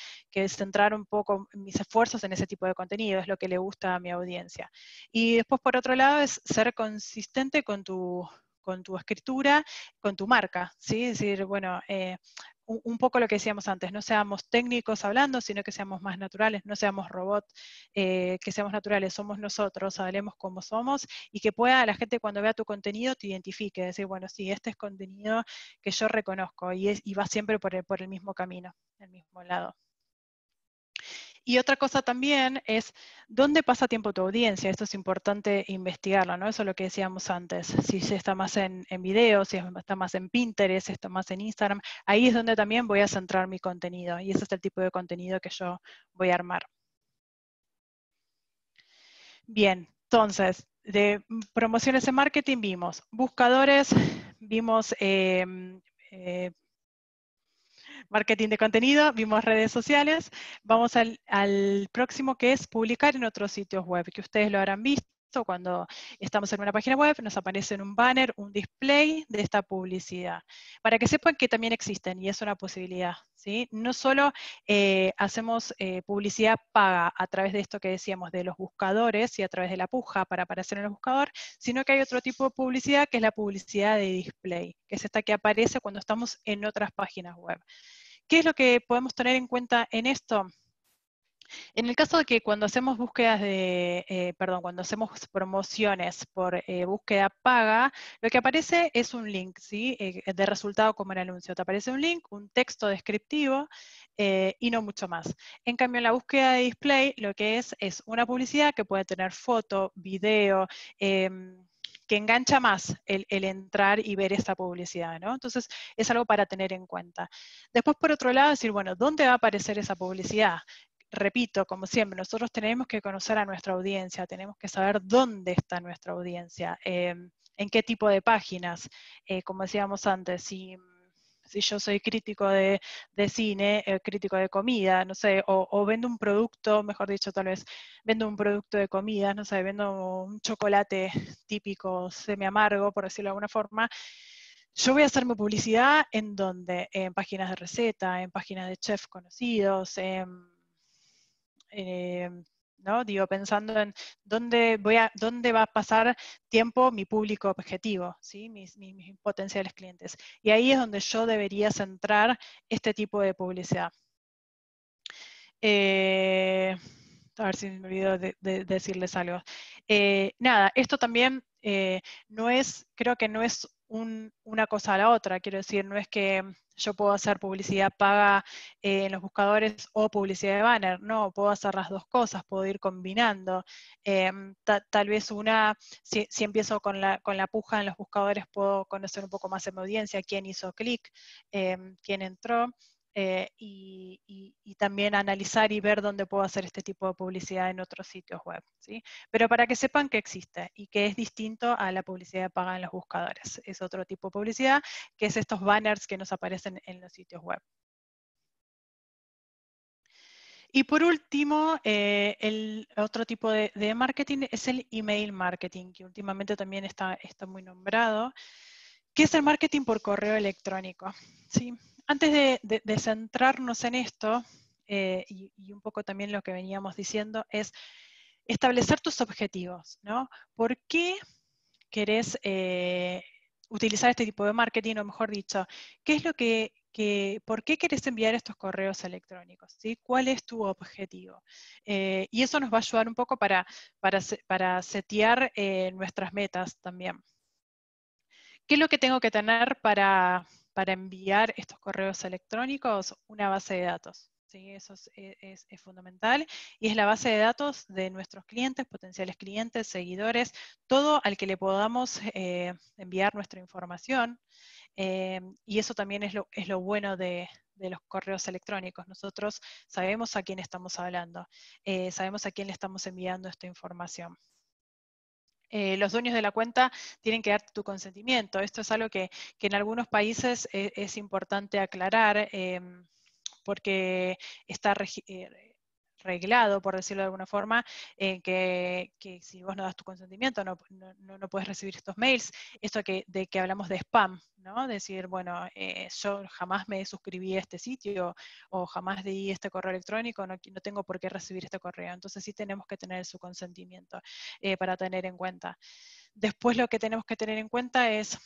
centrar un poco mis esfuerzos en ese tipo de contenido, es lo que le gusta a mi audiencia. Y después, por otro lado, es ser consistente con tu con tu escritura, con tu marca, ¿sí? decir, bueno, eh, un poco lo que decíamos antes, no seamos técnicos hablando, sino que seamos más naturales, no seamos robots, eh, que seamos naturales, somos nosotros, hablemos como somos y que pueda la gente cuando vea tu contenido te identifique, decir, bueno, sí, este es contenido que yo reconozco y, es, y va siempre por el, por el mismo camino, el mismo lado y otra cosa también es dónde pasa tiempo tu audiencia. Esto es importante investigarlo, ¿no? Eso es lo que decíamos antes. Si está más en, videos, si está más en Pinterest, si está más en Instagram, ahí es donde también voy a centrar mi contenido y ese es el tipo de contenido que yo voy a armar. Bien, entonces, de promociones en marketing vimos buscadores, vimos eh, eh, marketing de contenido, vimos redes sociales. Vamos al, próximo que es publicar en otros sitios web, que ustedes lo habrán visto cuando estamos en una página web, nos aparece en un banner, un display de esta publicidad, para que sepan que también existen y es una posibilidad. ¿sí? No solo eh, hacemos eh, publicidad paga a través de esto que decíamos, de los buscadores y a través de la puja para aparecer en el buscador, sino que hay otro tipo de publicidad que es la publicidad de display, que es esta que aparece cuando estamos en otras páginas web. ¿Qué es lo que podemos tener en cuenta en esto? En el caso de que cuando hacemos búsquedas de, eh, perdón, cuando hacemos promociones por eh, búsqueda paga, lo que aparece es un link, ¿sí? Eh, de resultado como en el anuncio. Te aparece un link, un texto descriptivo y no mucho más. En cambio, en la búsqueda de display, lo que es es una publicidad que puede tener foto, video, em, que engancha más el, el, entrar y ver esta publicidad, ¿no? Entonces, es algo para tener en cuenta. Después, por otro lado, decir, bueno, ¿dónde va a aparecer esa publicidad? repito, como siempre, nosotros tenemos que conocer a nuestra audiencia, tenemos que saber dónde está nuestra audiencia, em, en qué tipo de páginas, eh, como decíamos antes, si, si yo soy crítico de, cine, eh, crítico de comida, no sé, o, vendo un producto, mejor dicho, tal vez vendo un producto de comida, no sé, vendo un chocolate típico semi amargo, por decirlo de alguna forma, yo voy a hacer mi publicidad en donde, en páginas de receta, en páginas de chef conocidos, en em, eh, ¿no? Digo, pensando en dónde, voy a, dónde va a pasar tiempo mi público objetivo, ¿sí? Mis, potenciales clientes. Y ahí es donde yo debería centrar este tipo de publicidad. Eh, a ver si me olvido de, decirles algo. Eh, nada, esto también no es, creo que no es una cosa a la otra, quiero decir, no es que yo puedo hacer publicidad paga eh, en los buscadores o publicidad de banner, no, puedo hacer las dos cosas, puedo ir combinando. Em, tal vez una, si, si empiezo con la, con la, puja en los buscadores, puedo conocer un poco más en mi audiencia, quién hizo clic, em, quién entró. Eh, y, también analizar y ver dónde puedo hacer este tipo de publicidad en otros sitios web. ¿sí? Pero para que sepan que existe y que es distinto a la publicidad paga en los buscadores. Es otro tipo de publicidad que es estos banners que nos aparecen en los sitios web. Y por último, eh, el otro tipo de, de, marketing es el email marketing, que últimamente también está, está muy nombrado, que es el marketing por correo electrónico. ¿sí? antes de, centrarnos en esto, eh, y, un poco también lo que veníamos diciendo, es establecer tus objetivos, ¿no? ¿Por qué querés eh, utilizar este tipo de marketing, o mejor dicho, qué es lo que, por qué querés enviar estos correos electrónicos? ¿Cuál es tu objetivo? Eh, y eso nos va a ayudar un poco para, para, para setear nuestras metas también. ¿Qué es lo que tengo que tener para para enviar estos correos electrónicos una base de datos. ¿sí? Eso e, es, fundamental y es la base de datos de nuestros clientes, potenciales clientes, seguidores, todo al que le podamos eh, enviar nuestra información. Em, y eso también es lo, bueno de, los correos electrónicos. Nosotros sabemos a quién estamos hablando, eh, sabemos a quién le estamos enviando esta información. Eh, los dueños de la cuenta tienen que dar tu consentimiento. Esto es algo que, en algunos países es, es importante aclarar em, porque está eh, arreglado, por decirlo de alguna forma, que, si vos no das tu consentimiento no, no, puedes recibir estos mails, esto que, de que hablamos de spam, ¿no? Decir, bueno, eh, yo jamás me suscribí a este sitio o jamás di este correo electrónico, no, no tengo por qué recibir este correo. Entonces sí tenemos que tener su consentimiento eh, para tener en cuenta. Después lo que tenemos que tener en cuenta es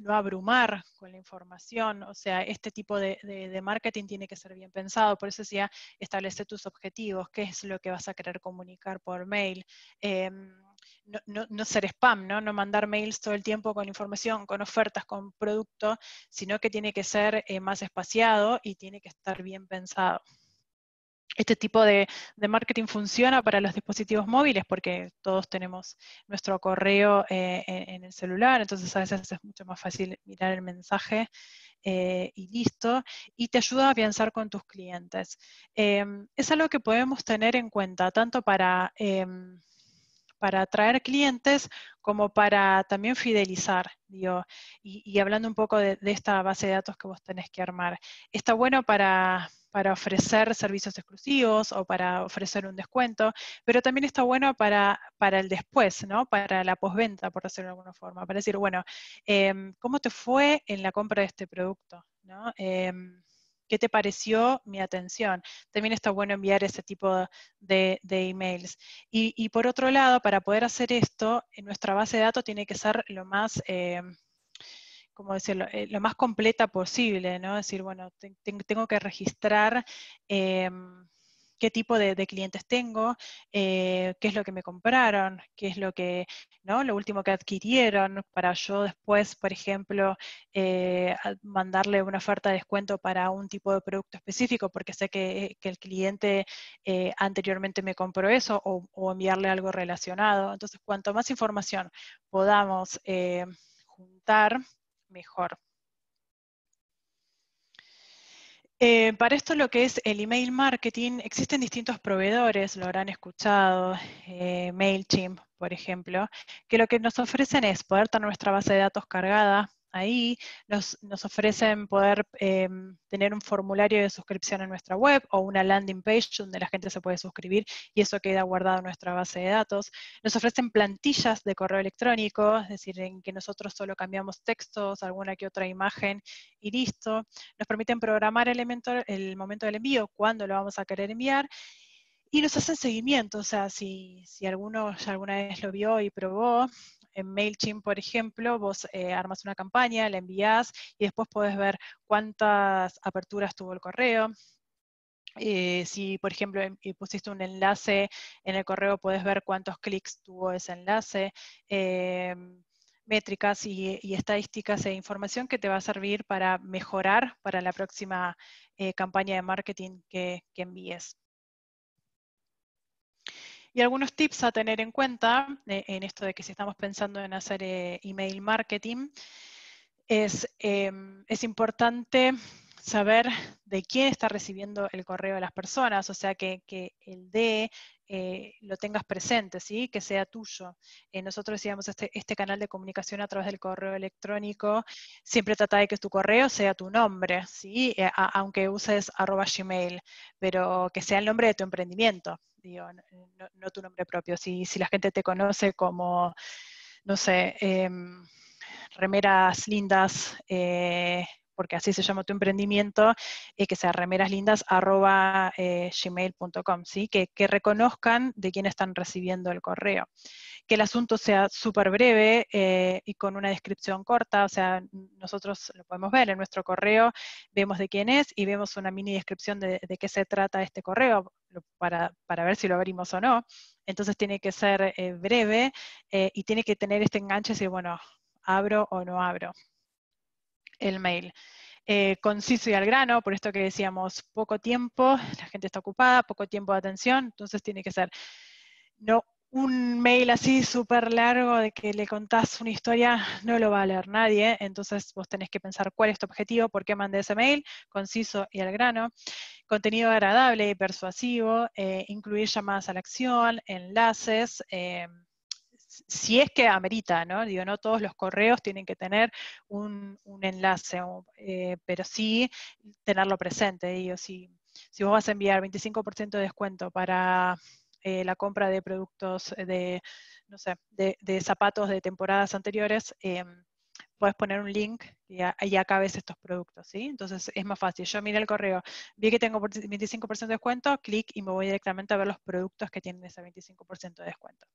no abrumar con la información. O sea, este tipo de, marketing tiene que ser bien pensado. Por eso decía, establece tus objetivos, qué es lo que vas a querer comunicar por mail. Em, no, ser spam, ¿no? no mandar mails todo el tiempo con información, con ofertas, con producto, sino que tiene que ser eh, más espaciado y tiene que estar bien pensado. Este tipo de, marketing funciona para los dispositivos móviles porque todos tenemos nuestro correo eh, en, el celular, entonces a veces es mucho más fácil mirar el mensaje eh, y listo, y te ayuda a pensar con tus clientes. Em, es algo que podemos tener en cuenta tanto para em, para atraer clientes como para también fidelizar, digo, y, hablando un poco de, esta base de datos que vos tenés que armar. Está bueno para, para ofrecer servicios exclusivos o para ofrecer un descuento, pero también está bueno para, para el después, ¿no? Para la posventa, por decirlo de alguna forma, para decir, bueno, em, ¿cómo te fue en la compra de este producto? ¿no? Em, ¿Qué te pareció mi atención? También está bueno enviar ese tipo de, emails. Y, por otro lado, para poder hacer esto, nuestra base de datos tiene que ser lo más... Eh, decirlo, eh, lo más completa posible, ¿no? Es decir, bueno, tengo que registrar eh, qué tipo de, clientes tengo, eh, qué es lo que me compraron, qué es lo que, ¿no? Lo último que adquirieron, para yo después, por ejemplo, eh, mandarle una oferta de descuento para un tipo de producto específico, porque sé que, eh, el cliente anteriormente me compró eso, o, enviarle algo relacionado. Entonces, cuanto más información podamos juntar, mejor. Eh, para esto lo que es el email marketing, existen distintos proveedores, lo habrán escuchado, eh, MailChimp, por ejemplo, que lo que nos ofrecen es poder tener nuestra base de datos cargada, ahí, nos, ofrecen poder em, tener un formulario de suscripción en nuestra web o una landing page donde la gente se puede suscribir y eso queda guardado en nuestra base de datos. Nos ofrecen plantillas de correo electrónico, es decir, en que nosotros solo cambiamos textos, alguna que otra imagen y listo. Nos permiten programar el, momento del envío, cuándo lo vamos a querer enviar y nos hacen seguimiento, o sea, si, si alguno ya alguna vez lo vio y probó, en MailChimp, por ejemplo, vos eh, armas una campaña, la envías y después podés ver cuántas aperturas tuvo el correo. Eh, si, por ejemplo, eh, pusiste un enlace en el correo, podés ver cuántos clics tuvo ese enlace. métricas y, estadísticas e información que te va a servir para mejorar para la próxima campaña de marketing que, que envíes. Y algunos tips a tener en cuenta eh, en esto de que si estamos pensando en hacer eh, email marketing, es em, importante saber de quién está recibiendo el correo de las personas, o sea, que, el de eh, lo tengas presente, ¿sí? que sea tuyo. Eh, nosotros decíamos, este, este canal de comunicación a través del correo electrónico, siempre trata de que tu correo sea tu nombre, ¿sí? Eh, aunque uses arroba gmail, pero que sea el nombre de tu emprendimiento, digo, no, tu nombre propio. Si, si la gente te conoce como, no sé, em, remeras lindas, porque así se llama tu emprendimiento, eh, que sea remeraslindas.gmail.com, eh, ¿sí? Que, reconozcan de quién están recibiendo el correo. Que el asunto sea súper breve eh, y con una descripción corta, o sea, nosotros lo podemos ver en nuestro correo, vemos de quién es y vemos una mini descripción de, qué se trata este correo para, ver si lo abrimos o no. Entonces tiene que ser breve y tiene que tener este enganche si, bueno, abro o no abro el mail. Eh, conciso y al grano, por esto que decíamos, poco tiempo, la gente está ocupada, poco tiempo de atención, entonces tiene que ser no un mail así súper largo de que le contás una historia, no lo va a leer nadie, entonces vos tenés que pensar cuál es tu objetivo, por qué mandé ese mail, conciso y al grano, contenido agradable y persuasivo, eh, incluir llamadas a la acción, enlaces, eh, si es que amerita, ¿no? no todos los correos tienen que tener un, enlace, eh, pero sí tenerlo presente. si, vos vas a enviar 25% de descuento para eh, la compra de productos eh, de, no sé, de, zapatos de temporadas anteriores, em, puedes poner un link y, a, y, estos productos, ¿sí? Entonces es más fácil. Yo miré el correo, vi que tengo 25% de descuento, clic y me voy directamente a ver los productos que tienen ese 25% de descuento.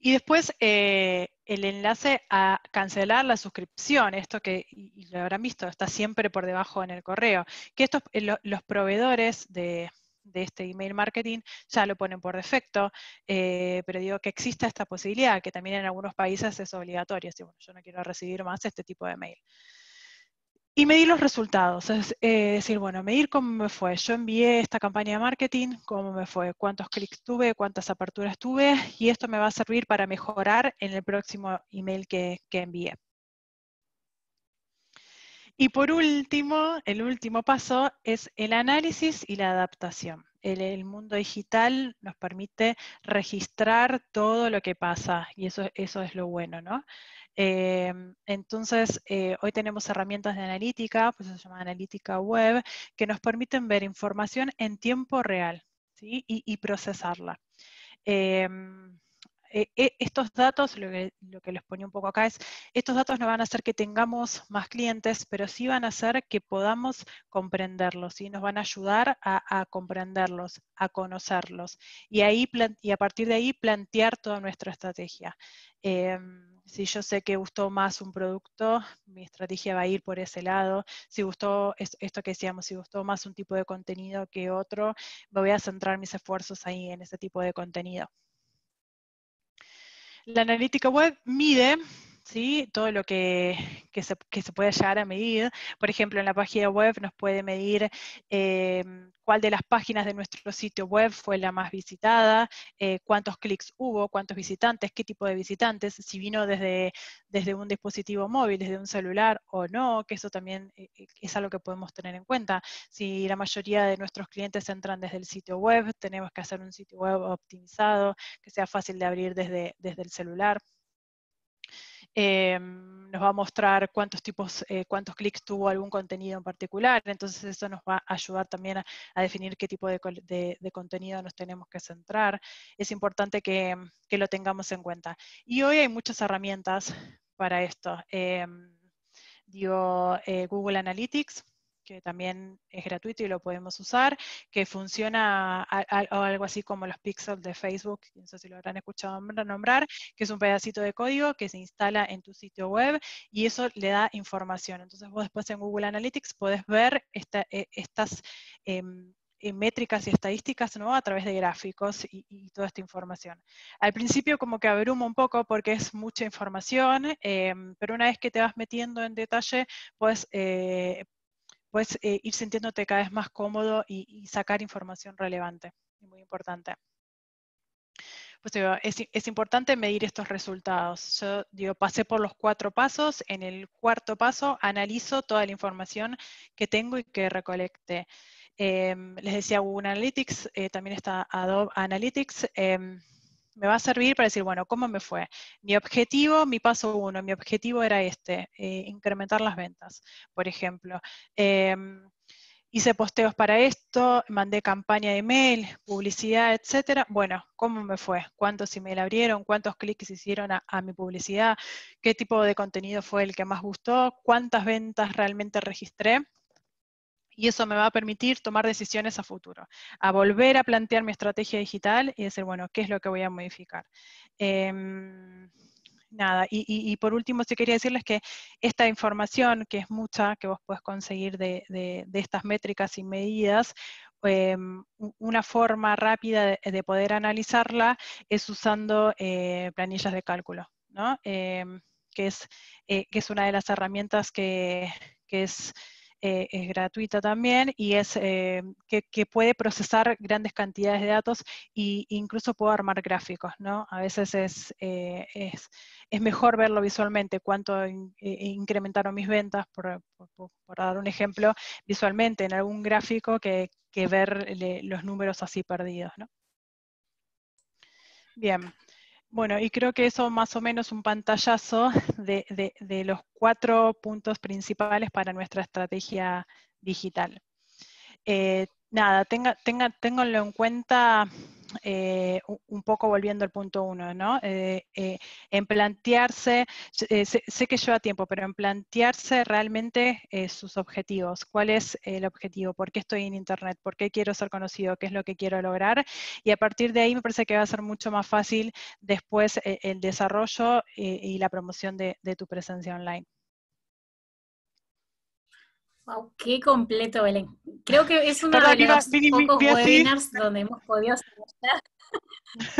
Y después eh, el enlace a cancelar la suscripción, esto que lo habrán visto, está siempre por debajo en el correo, que estos, eh, los proveedores de, este email marketing ya lo ponen por defecto, eh, pero digo que existe esta posibilidad, que también en algunos países es obligatorio, bueno, yo no quiero recibir más este tipo de email. Y medir los resultados, es eh, decir, bueno, medir cómo me fue. Yo envié esta campaña de marketing, cómo me fue, cuántos clics tuve, cuántas aperturas tuve, y esto me va a servir para mejorar en el próximo email que, envié. Y por último, el último paso es el análisis y la adaptación. El, mundo digital nos permite registrar todo lo que pasa y eso, eso es lo bueno, ¿no? Em, entonces, eh, hoy tenemos herramientas de analítica, pues se llama analítica web, que nos permiten ver información en tiempo real y, procesarla. Em, eh, eh, estos datos, lo que, les ponía un poco acá es, estos datos no van a hacer que tengamos más clientes, pero sí van a hacer que podamos comprenderlos, y nos van a ayudar a, comprenderlos, a conocerlos, y, ahí, y a partir de ahí plantear toda nuestra estrategia. Eh, si yo sé que gustó más un producto, mi estrategia va a ir por ese lado. Si gustó esto que decíamos, si gustó más un tipo de contenido que otro, me voy a centrar mis esfuerzos ahí en ese tipo de contenido. La analítica web mide ¿sí? todo lo que, se, puede llegar a medir. Por ejemplo, en la página web nos puede medir eh, cuál de las páginas de nuestro sitio web fue la más visitada, eh, cuántos clics hubo, cuántos visitantes, qué tipo de visitantes, si vino desde, desde un dispositivo móvil, desde un celular o no, que eso también eh, es algo que podemos tener en cuenta. Si la mayoría de nuestros clientes entran desde el sitio web, tenemos que hacer un sitio web optimizado, que sea fácil de abrir desde, desde el celular. Eh, nos va a mostrar cuántos tipos, eh, cuántos clics tuvo algún contenido en particular, entonces eso nos va a ayudar también a, definir qué tipo de, contenido nos tenemos que centrar. Es importante que, lo tengamos en cuenta. Y hoy hay muchas herramientas para esto. Eh, digo, Google Analytics que también es gratuito y lo podemos usar, que funciona o algo así como los pixels de Facebook, no sé si lo habrán escuchado nombrar, que es un pedacito de código que se instala en tu sitio web y eso le da información. Entonces vos después en Google Analytics podés ver eh, estas... Em, eh, métricas y estadísticas ¿no? a través de gráficos y, toda esta información. Al principio como que abruma un poco porque es mucha información, em, pero una vez que te vas metiendo en detalle, pues eh, puedes eh, ir sintiéndote cada vez más cómodo y, sacar información relevante y muy importante. Pues es, es, importante medir estos resultados. Yo pasé por los cuatro pasos, en el cuarto paso analizo toda la información que tengo y que recolecte. Em, les decía Google Analytics, eh, también está Adobe Analytics em, me va a servir para decir, bueno, ¿cómo me fue? Mi objetivo, mi paso uno, mi objetivo era este, eh, incrementar las ventas, por ejemplo. Em, hice posteos para esto, mandé campaña de email, publicidad, etcétera. Bueno, ¿cómo me fue? ¿Cuántos email abrieron? ¿Cuántos clics hicieron a mi publicidad? ¿Qué tipo de contenido fue el que más gustó? ¿Cuántas ventas realmente registré? y eso me va a permitir tomar decisiones a futuro, a volver a plantear mi estrategia digital y decir, bueno, ¿qué es lo que voy a modificar? Em, nada, y, por último, sí quería decirles que esta información, que es mucha, que vos puedes conseguir de, estas métricas y medidas, em, una forma rápida de, poder analizarla es usando eh, planillas de cálculo, ¿no? Em, que, es, eh, que es una de las herramientas que, que es eh, es gratuita también y es eh, que, puede procesar grandes cantidades de datos e incluso puedo armar gráficos, ¿no? A veces es, eh, mejor verlo visualmente, cuánto incrementaron mis ventas, por, dar un ejemplo, visualmente en algún gráfico que, ver los números así perdidos, ¿no? Bien. Bueno, y creo que eso más o menos un pantallazo de, los cuatro puntos principales para nuestra estrategia digital. Eh, nada, tenga, en cuenta eh, un poco volviendo al punto uno, ¿no? Eh, eh, en plantearse, sé, que lleva tiempo, pero en plantearse realmente sus objetivos, cuál es el objetivo, por qué estoy en Internet, por qué quiero ser conocido, qué es lo que quiero lograr, y a partir de ahí me parece que va a ser mucho más fácil después el desarrollo y la promoción de tu presencia online qué completo, Belén. Creo que es uno de los pocos webinars donde hemos podido hacer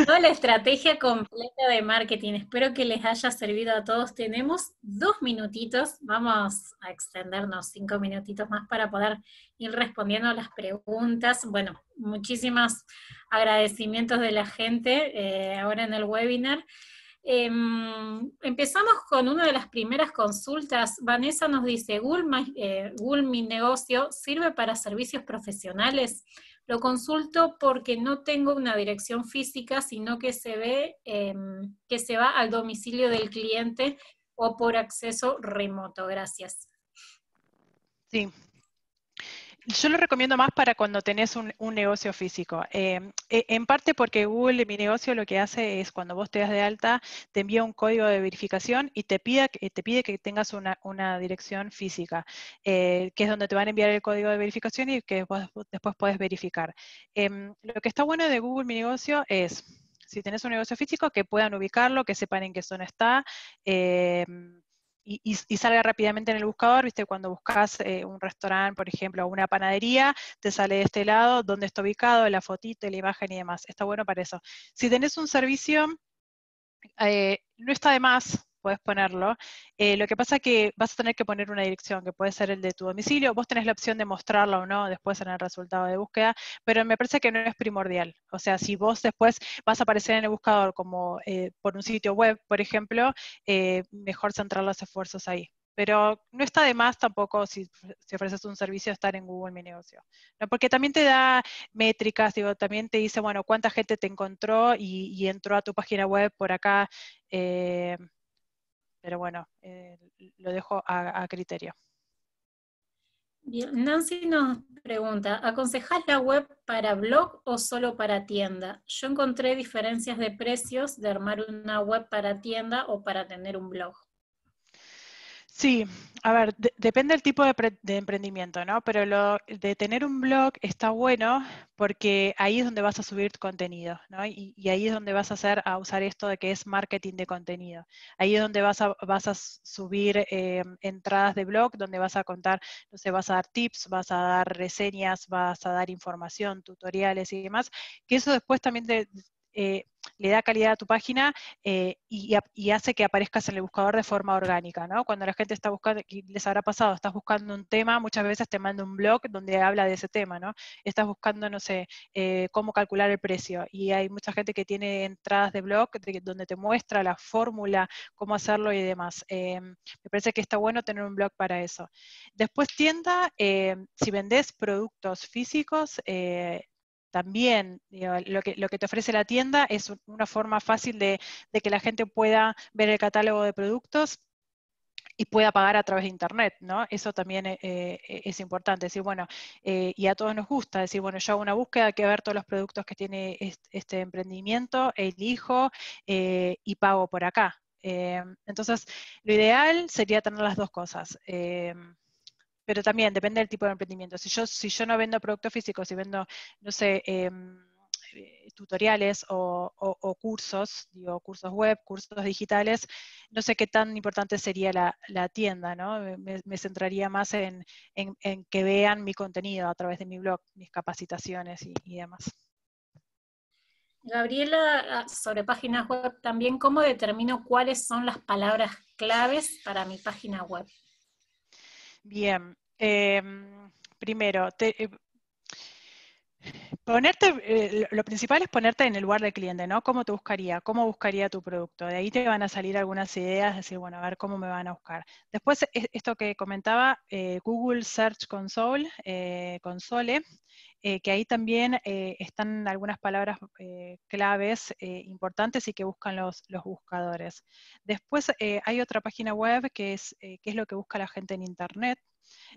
toda la estrategia completa de marketing. Espero que les haya servido a todos. Tenemos dos minutitos, vamos a extendernos cinco minutitos más para poder ir respondiendo a las preguntas. Bueno, muchísimos agradecimientos de la gente eh, ahora en el webinar. Em, empezamos con una de las primeras consultas. Vanessa nos dice, eh, Google, Mi Negocio sirve para servicios profesionales. Lo consulto porque no tengo una dirección física, sino que se ve em, que se va al domicilio del cliente o por acceso remoto. Gracias. Sí, yo lo recomiendo más para cuando tenés un, negocio físico. Eh, e, en parte porque Google, mi negocio, lo que hace es cuando vos te das de alta, te envía un código de verificación y te, pida, te pide que tengas una, dirección física, eh, que es donde te van a enviar el código de verificación y que después puedes verificar. Em, lo que está bueno de Google, mi negocio, es si tenés un negocio físico, que puedan ubicarlo, que sepan en qué zona está. Em, y, salga rápidamente en el buscador, viste, cuando buscas eh, un restaurante, por ejemplo, o una panadería, te sale de este lado, dónde está ubicado, la fotito, la imagen y demás. Está bueno para eso. Si tenés un servicio, eh, no está de más puedes ponerlo. Eh, lo que pasa es que vas a tener que poner una dirección, que puede ser el de tu domicilio, vos tenés la opción de mostrarla o no después en el resultado de búsqueda, pero me parece que no es primordial. O sea, si vos después vas a aparecer en el buscador como eh, por un sitio web, por ejemplo, eh, mejor centrar los esfuerzos ahí. Pero no está de más tampoco si, ofreces un servicio estar en Google Mi Negocio. No, porque también te da métricas, digo, también te dice, bueno, cuánta gente te encontró y, entró a tu página web por acá pero bueno, eh, lo dejo a, criterio. Bien. Nancy nos pregunta, ¿aconsejas la web para blog o solo para tienda? Yo encontré diferencias de precios de armar una web para tienda o para tener un blog. Sí, a ver, depende del tipo de, emprendimiento, ¿no? Pero lo de tener un blog está bueno porque ahí es donde vas a subir contenido, ¿no? Y, ahí es donde vas a hacer, a usar esto de que es marketing de contenido. Ahí es donde vas a, subir em, entradas de blog, donde vas a contar, no sé, vas a dar tips, vas a dar reseñas, vas a dar información, tutoriales y demás, que eso después también te, eh, le da calidad a tu página eh, y, hace que aparezcas en el buscador de forma orgánica, ¿no? Cuando la gente está buscando, les habrá pasado, estás buscando un tema, muchas veces te manda un blog donde habla de ese tema, ¿no? Estás buscando, no sé, eh, cómo calcular el precio y hay mucha gente que tiene entradas de blog donde te muestra la fórmula, cómo hacerlo y demás. Em, me parece que está bueno tener un blog para eso. Después tienda, si vendés productos físicos, también lo, que, te ofrece la tienda es una forma fácil de, que la gente pueda ver el catálogo de productos y pueda pagar a través de Internet, ¿no? Eso también eh, eh, e, es importante, decir, bueno, eh, y a todos nos gusta, decir, bueno, yo hago una búsqueda, que ver todos los productos que tiene este emprendimiento, elijo y pago por acá. entonces, lo ideal sería tener las dos cosas pero también depende del tipo de emprendimiento. Si yo, si yo no vendo productos físicos, si vendo, no sé, em, eh, tutoriales o, cursos, digo, cursos web, cursos digitales, no sé qué tan importante sería la, tienda, ¿no? Me, centraría más en, que vean mi contenido a través de mi blog, mis capacitaciones y, y demás. Gabriela, ah, sobre páginas web también, ¿cómo determino cuáles son las palabras claves para mi página web? Bien. Em, primero, te, eh, Ponerte, eh, lo principal es ponerte en el lugar del cliente, ¿no? ¿Cómo te buscaría? ¿Cómo buscaría tu producto? De ahí te van a salir algunas ideas, decir, bueno, a ver cómo me van a buscar. Después, e, esto que comentaba, eh, Google Search Console, eh, Console que ahí también están algunas palabras claves importantes y que buscan los, los buscadores. Después hay otra página web que es qué es lo que busca la gente en Internet,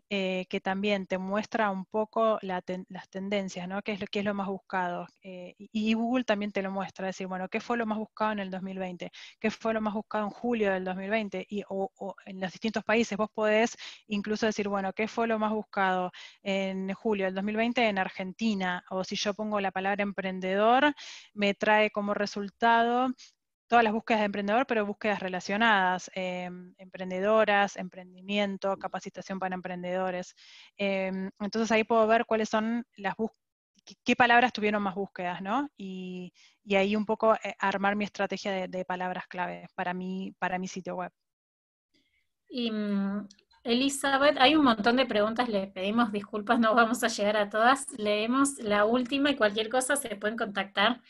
eh, que también te muestra un poco las tendencias, ¿no? ¿Qué es lo, es lo más buscado? Eh, y, Google también te lo muestra, decir, bueno, ¿qué fue lo más buscado en el 2020? ¿Qué fue lo más buscado en julio del 2020? Y, o en los distintos países, vos podés incluso decir, bueno, ¿qué fue lo más buscado en julio del 2020 en Argentina? O si yo pongo la palabra emprendedor, me trae como resultado todas las búsquedas de emprendedor, pero búsquedas relacionadas, em, emprendedoras, emprendimiento, capacitación para emprendedores. Em, entonces ahí puedo ver cuáles son las qué palabras tuvieron más búsquedas, ¿no? Y, ahí un poco eh, armar mi estrategia de, palabras clave para mi, para mi sitio web. Y, mm, Elizabeth, hay un montón de preguntas, le pedimos disculpas, no vamos a llegar a todas. Leemos la última y cualquier cosa se pueden contactar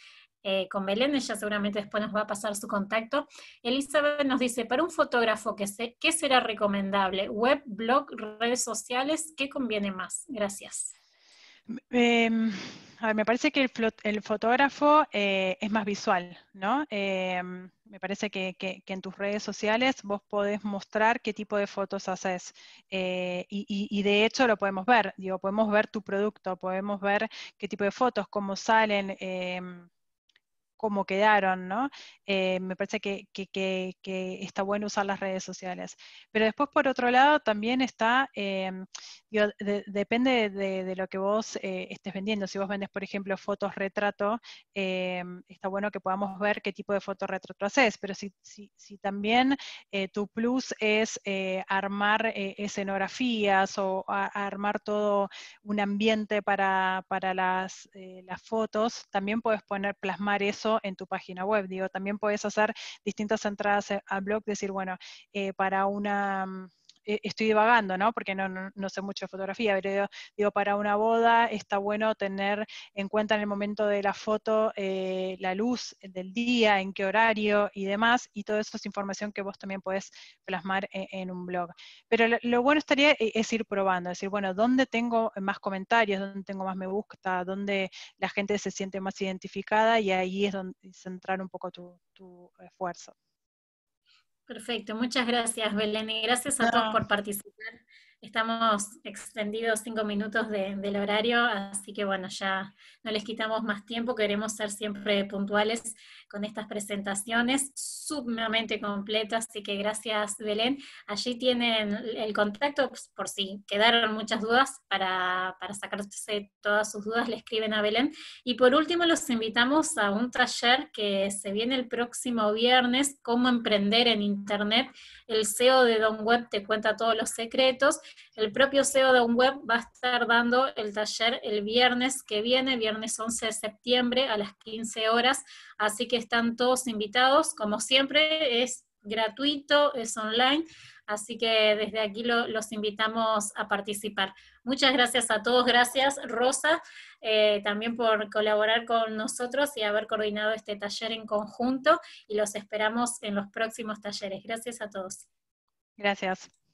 eh, con Belén, ella seguramente después nos va a pasar su contacto. Elizabeth nos dice, para un fotógrafo, ¿qué, sé, qué será recomendable? ¿Web, blog, redes sociales? ¿Qué conviene más? Gracias. Em, a ver, me parece que el, fotógrafo eh, es más visual, ¿no? Em, me parece que, en tus redes sociales vos podés mostrar qué tipo de fotos haces eh, y, y, de hecho lo podemos ver, digo, podemos ver tu producto, podemos ver qué tipo de fotos, cómo salen em, como quedaron, ¿no? Eh, me parece que, está bueno usar las redes sociales. Pero después, por otro lado, también está, eh, depende de, lo que vos eh, estés vendiendo. Si vos vendes, por ejemplo, fotos retrato, está bueno que podamos ver qué tipo de fotos retrato haces. Pero si, también tu plus es armar escenografías o armar todo un ambiente para, las, las fotos, también puedes poner, plasmar eso en tu página web. Digo, también puedes hacer distintas entradas eh, a blog, decir, bueno, eh, para una mm, eh, estoy divagando, ¿no? Porque no, no, sé mucho de fotografía, pero digo, para una boda está bueno tener en cuenta en el momento de la foto eh, la luz del día, en qué horario y demás, y todo eso es información que vos también podés plasmar e, en, un blog. Pero lo, bueno estaría eh, es ir probando, es decir, bueno, ¿dónde tengo más comentarios? ¿Dónde tengo más me gusta? ¿Dónde la gente se siente más identificada? Y ahí es donde centrar un poco tu esfuerzo. Perfecto, muchas gracias Belén y gracias a todos por participar. Estamos extendidos cinco minutos del horario, así que bueno, ya no les quitamos más tiempo, queremos ser siempre puntuales con estas presentaciones sumamente completas, así que gracias Belén. Allí tienen el contacto pues, por si quedaron muchas dudas, para, para sacarse todas sus dudas le escriben a Belén. Y por último los invitamos a un taller que se viene el próximo viernes, cómo emprender en Internet. El CEO de Don Web te cuenta todos los secretos el propio CEO de un web va a estar dando el taller el viernes que viene, viernes 11 de septiembre a las 15 horas, así que están todos invitados, como siempre es gratuito, es online, así que desde aquí los invitamos a participar. Muchas gracias a todos, gracias Rosa eh, también por colaborar con nosotros y haber coordinado este taller en conjunto y los esperamos en los próximos talleres. Gracias a todos. Gracias.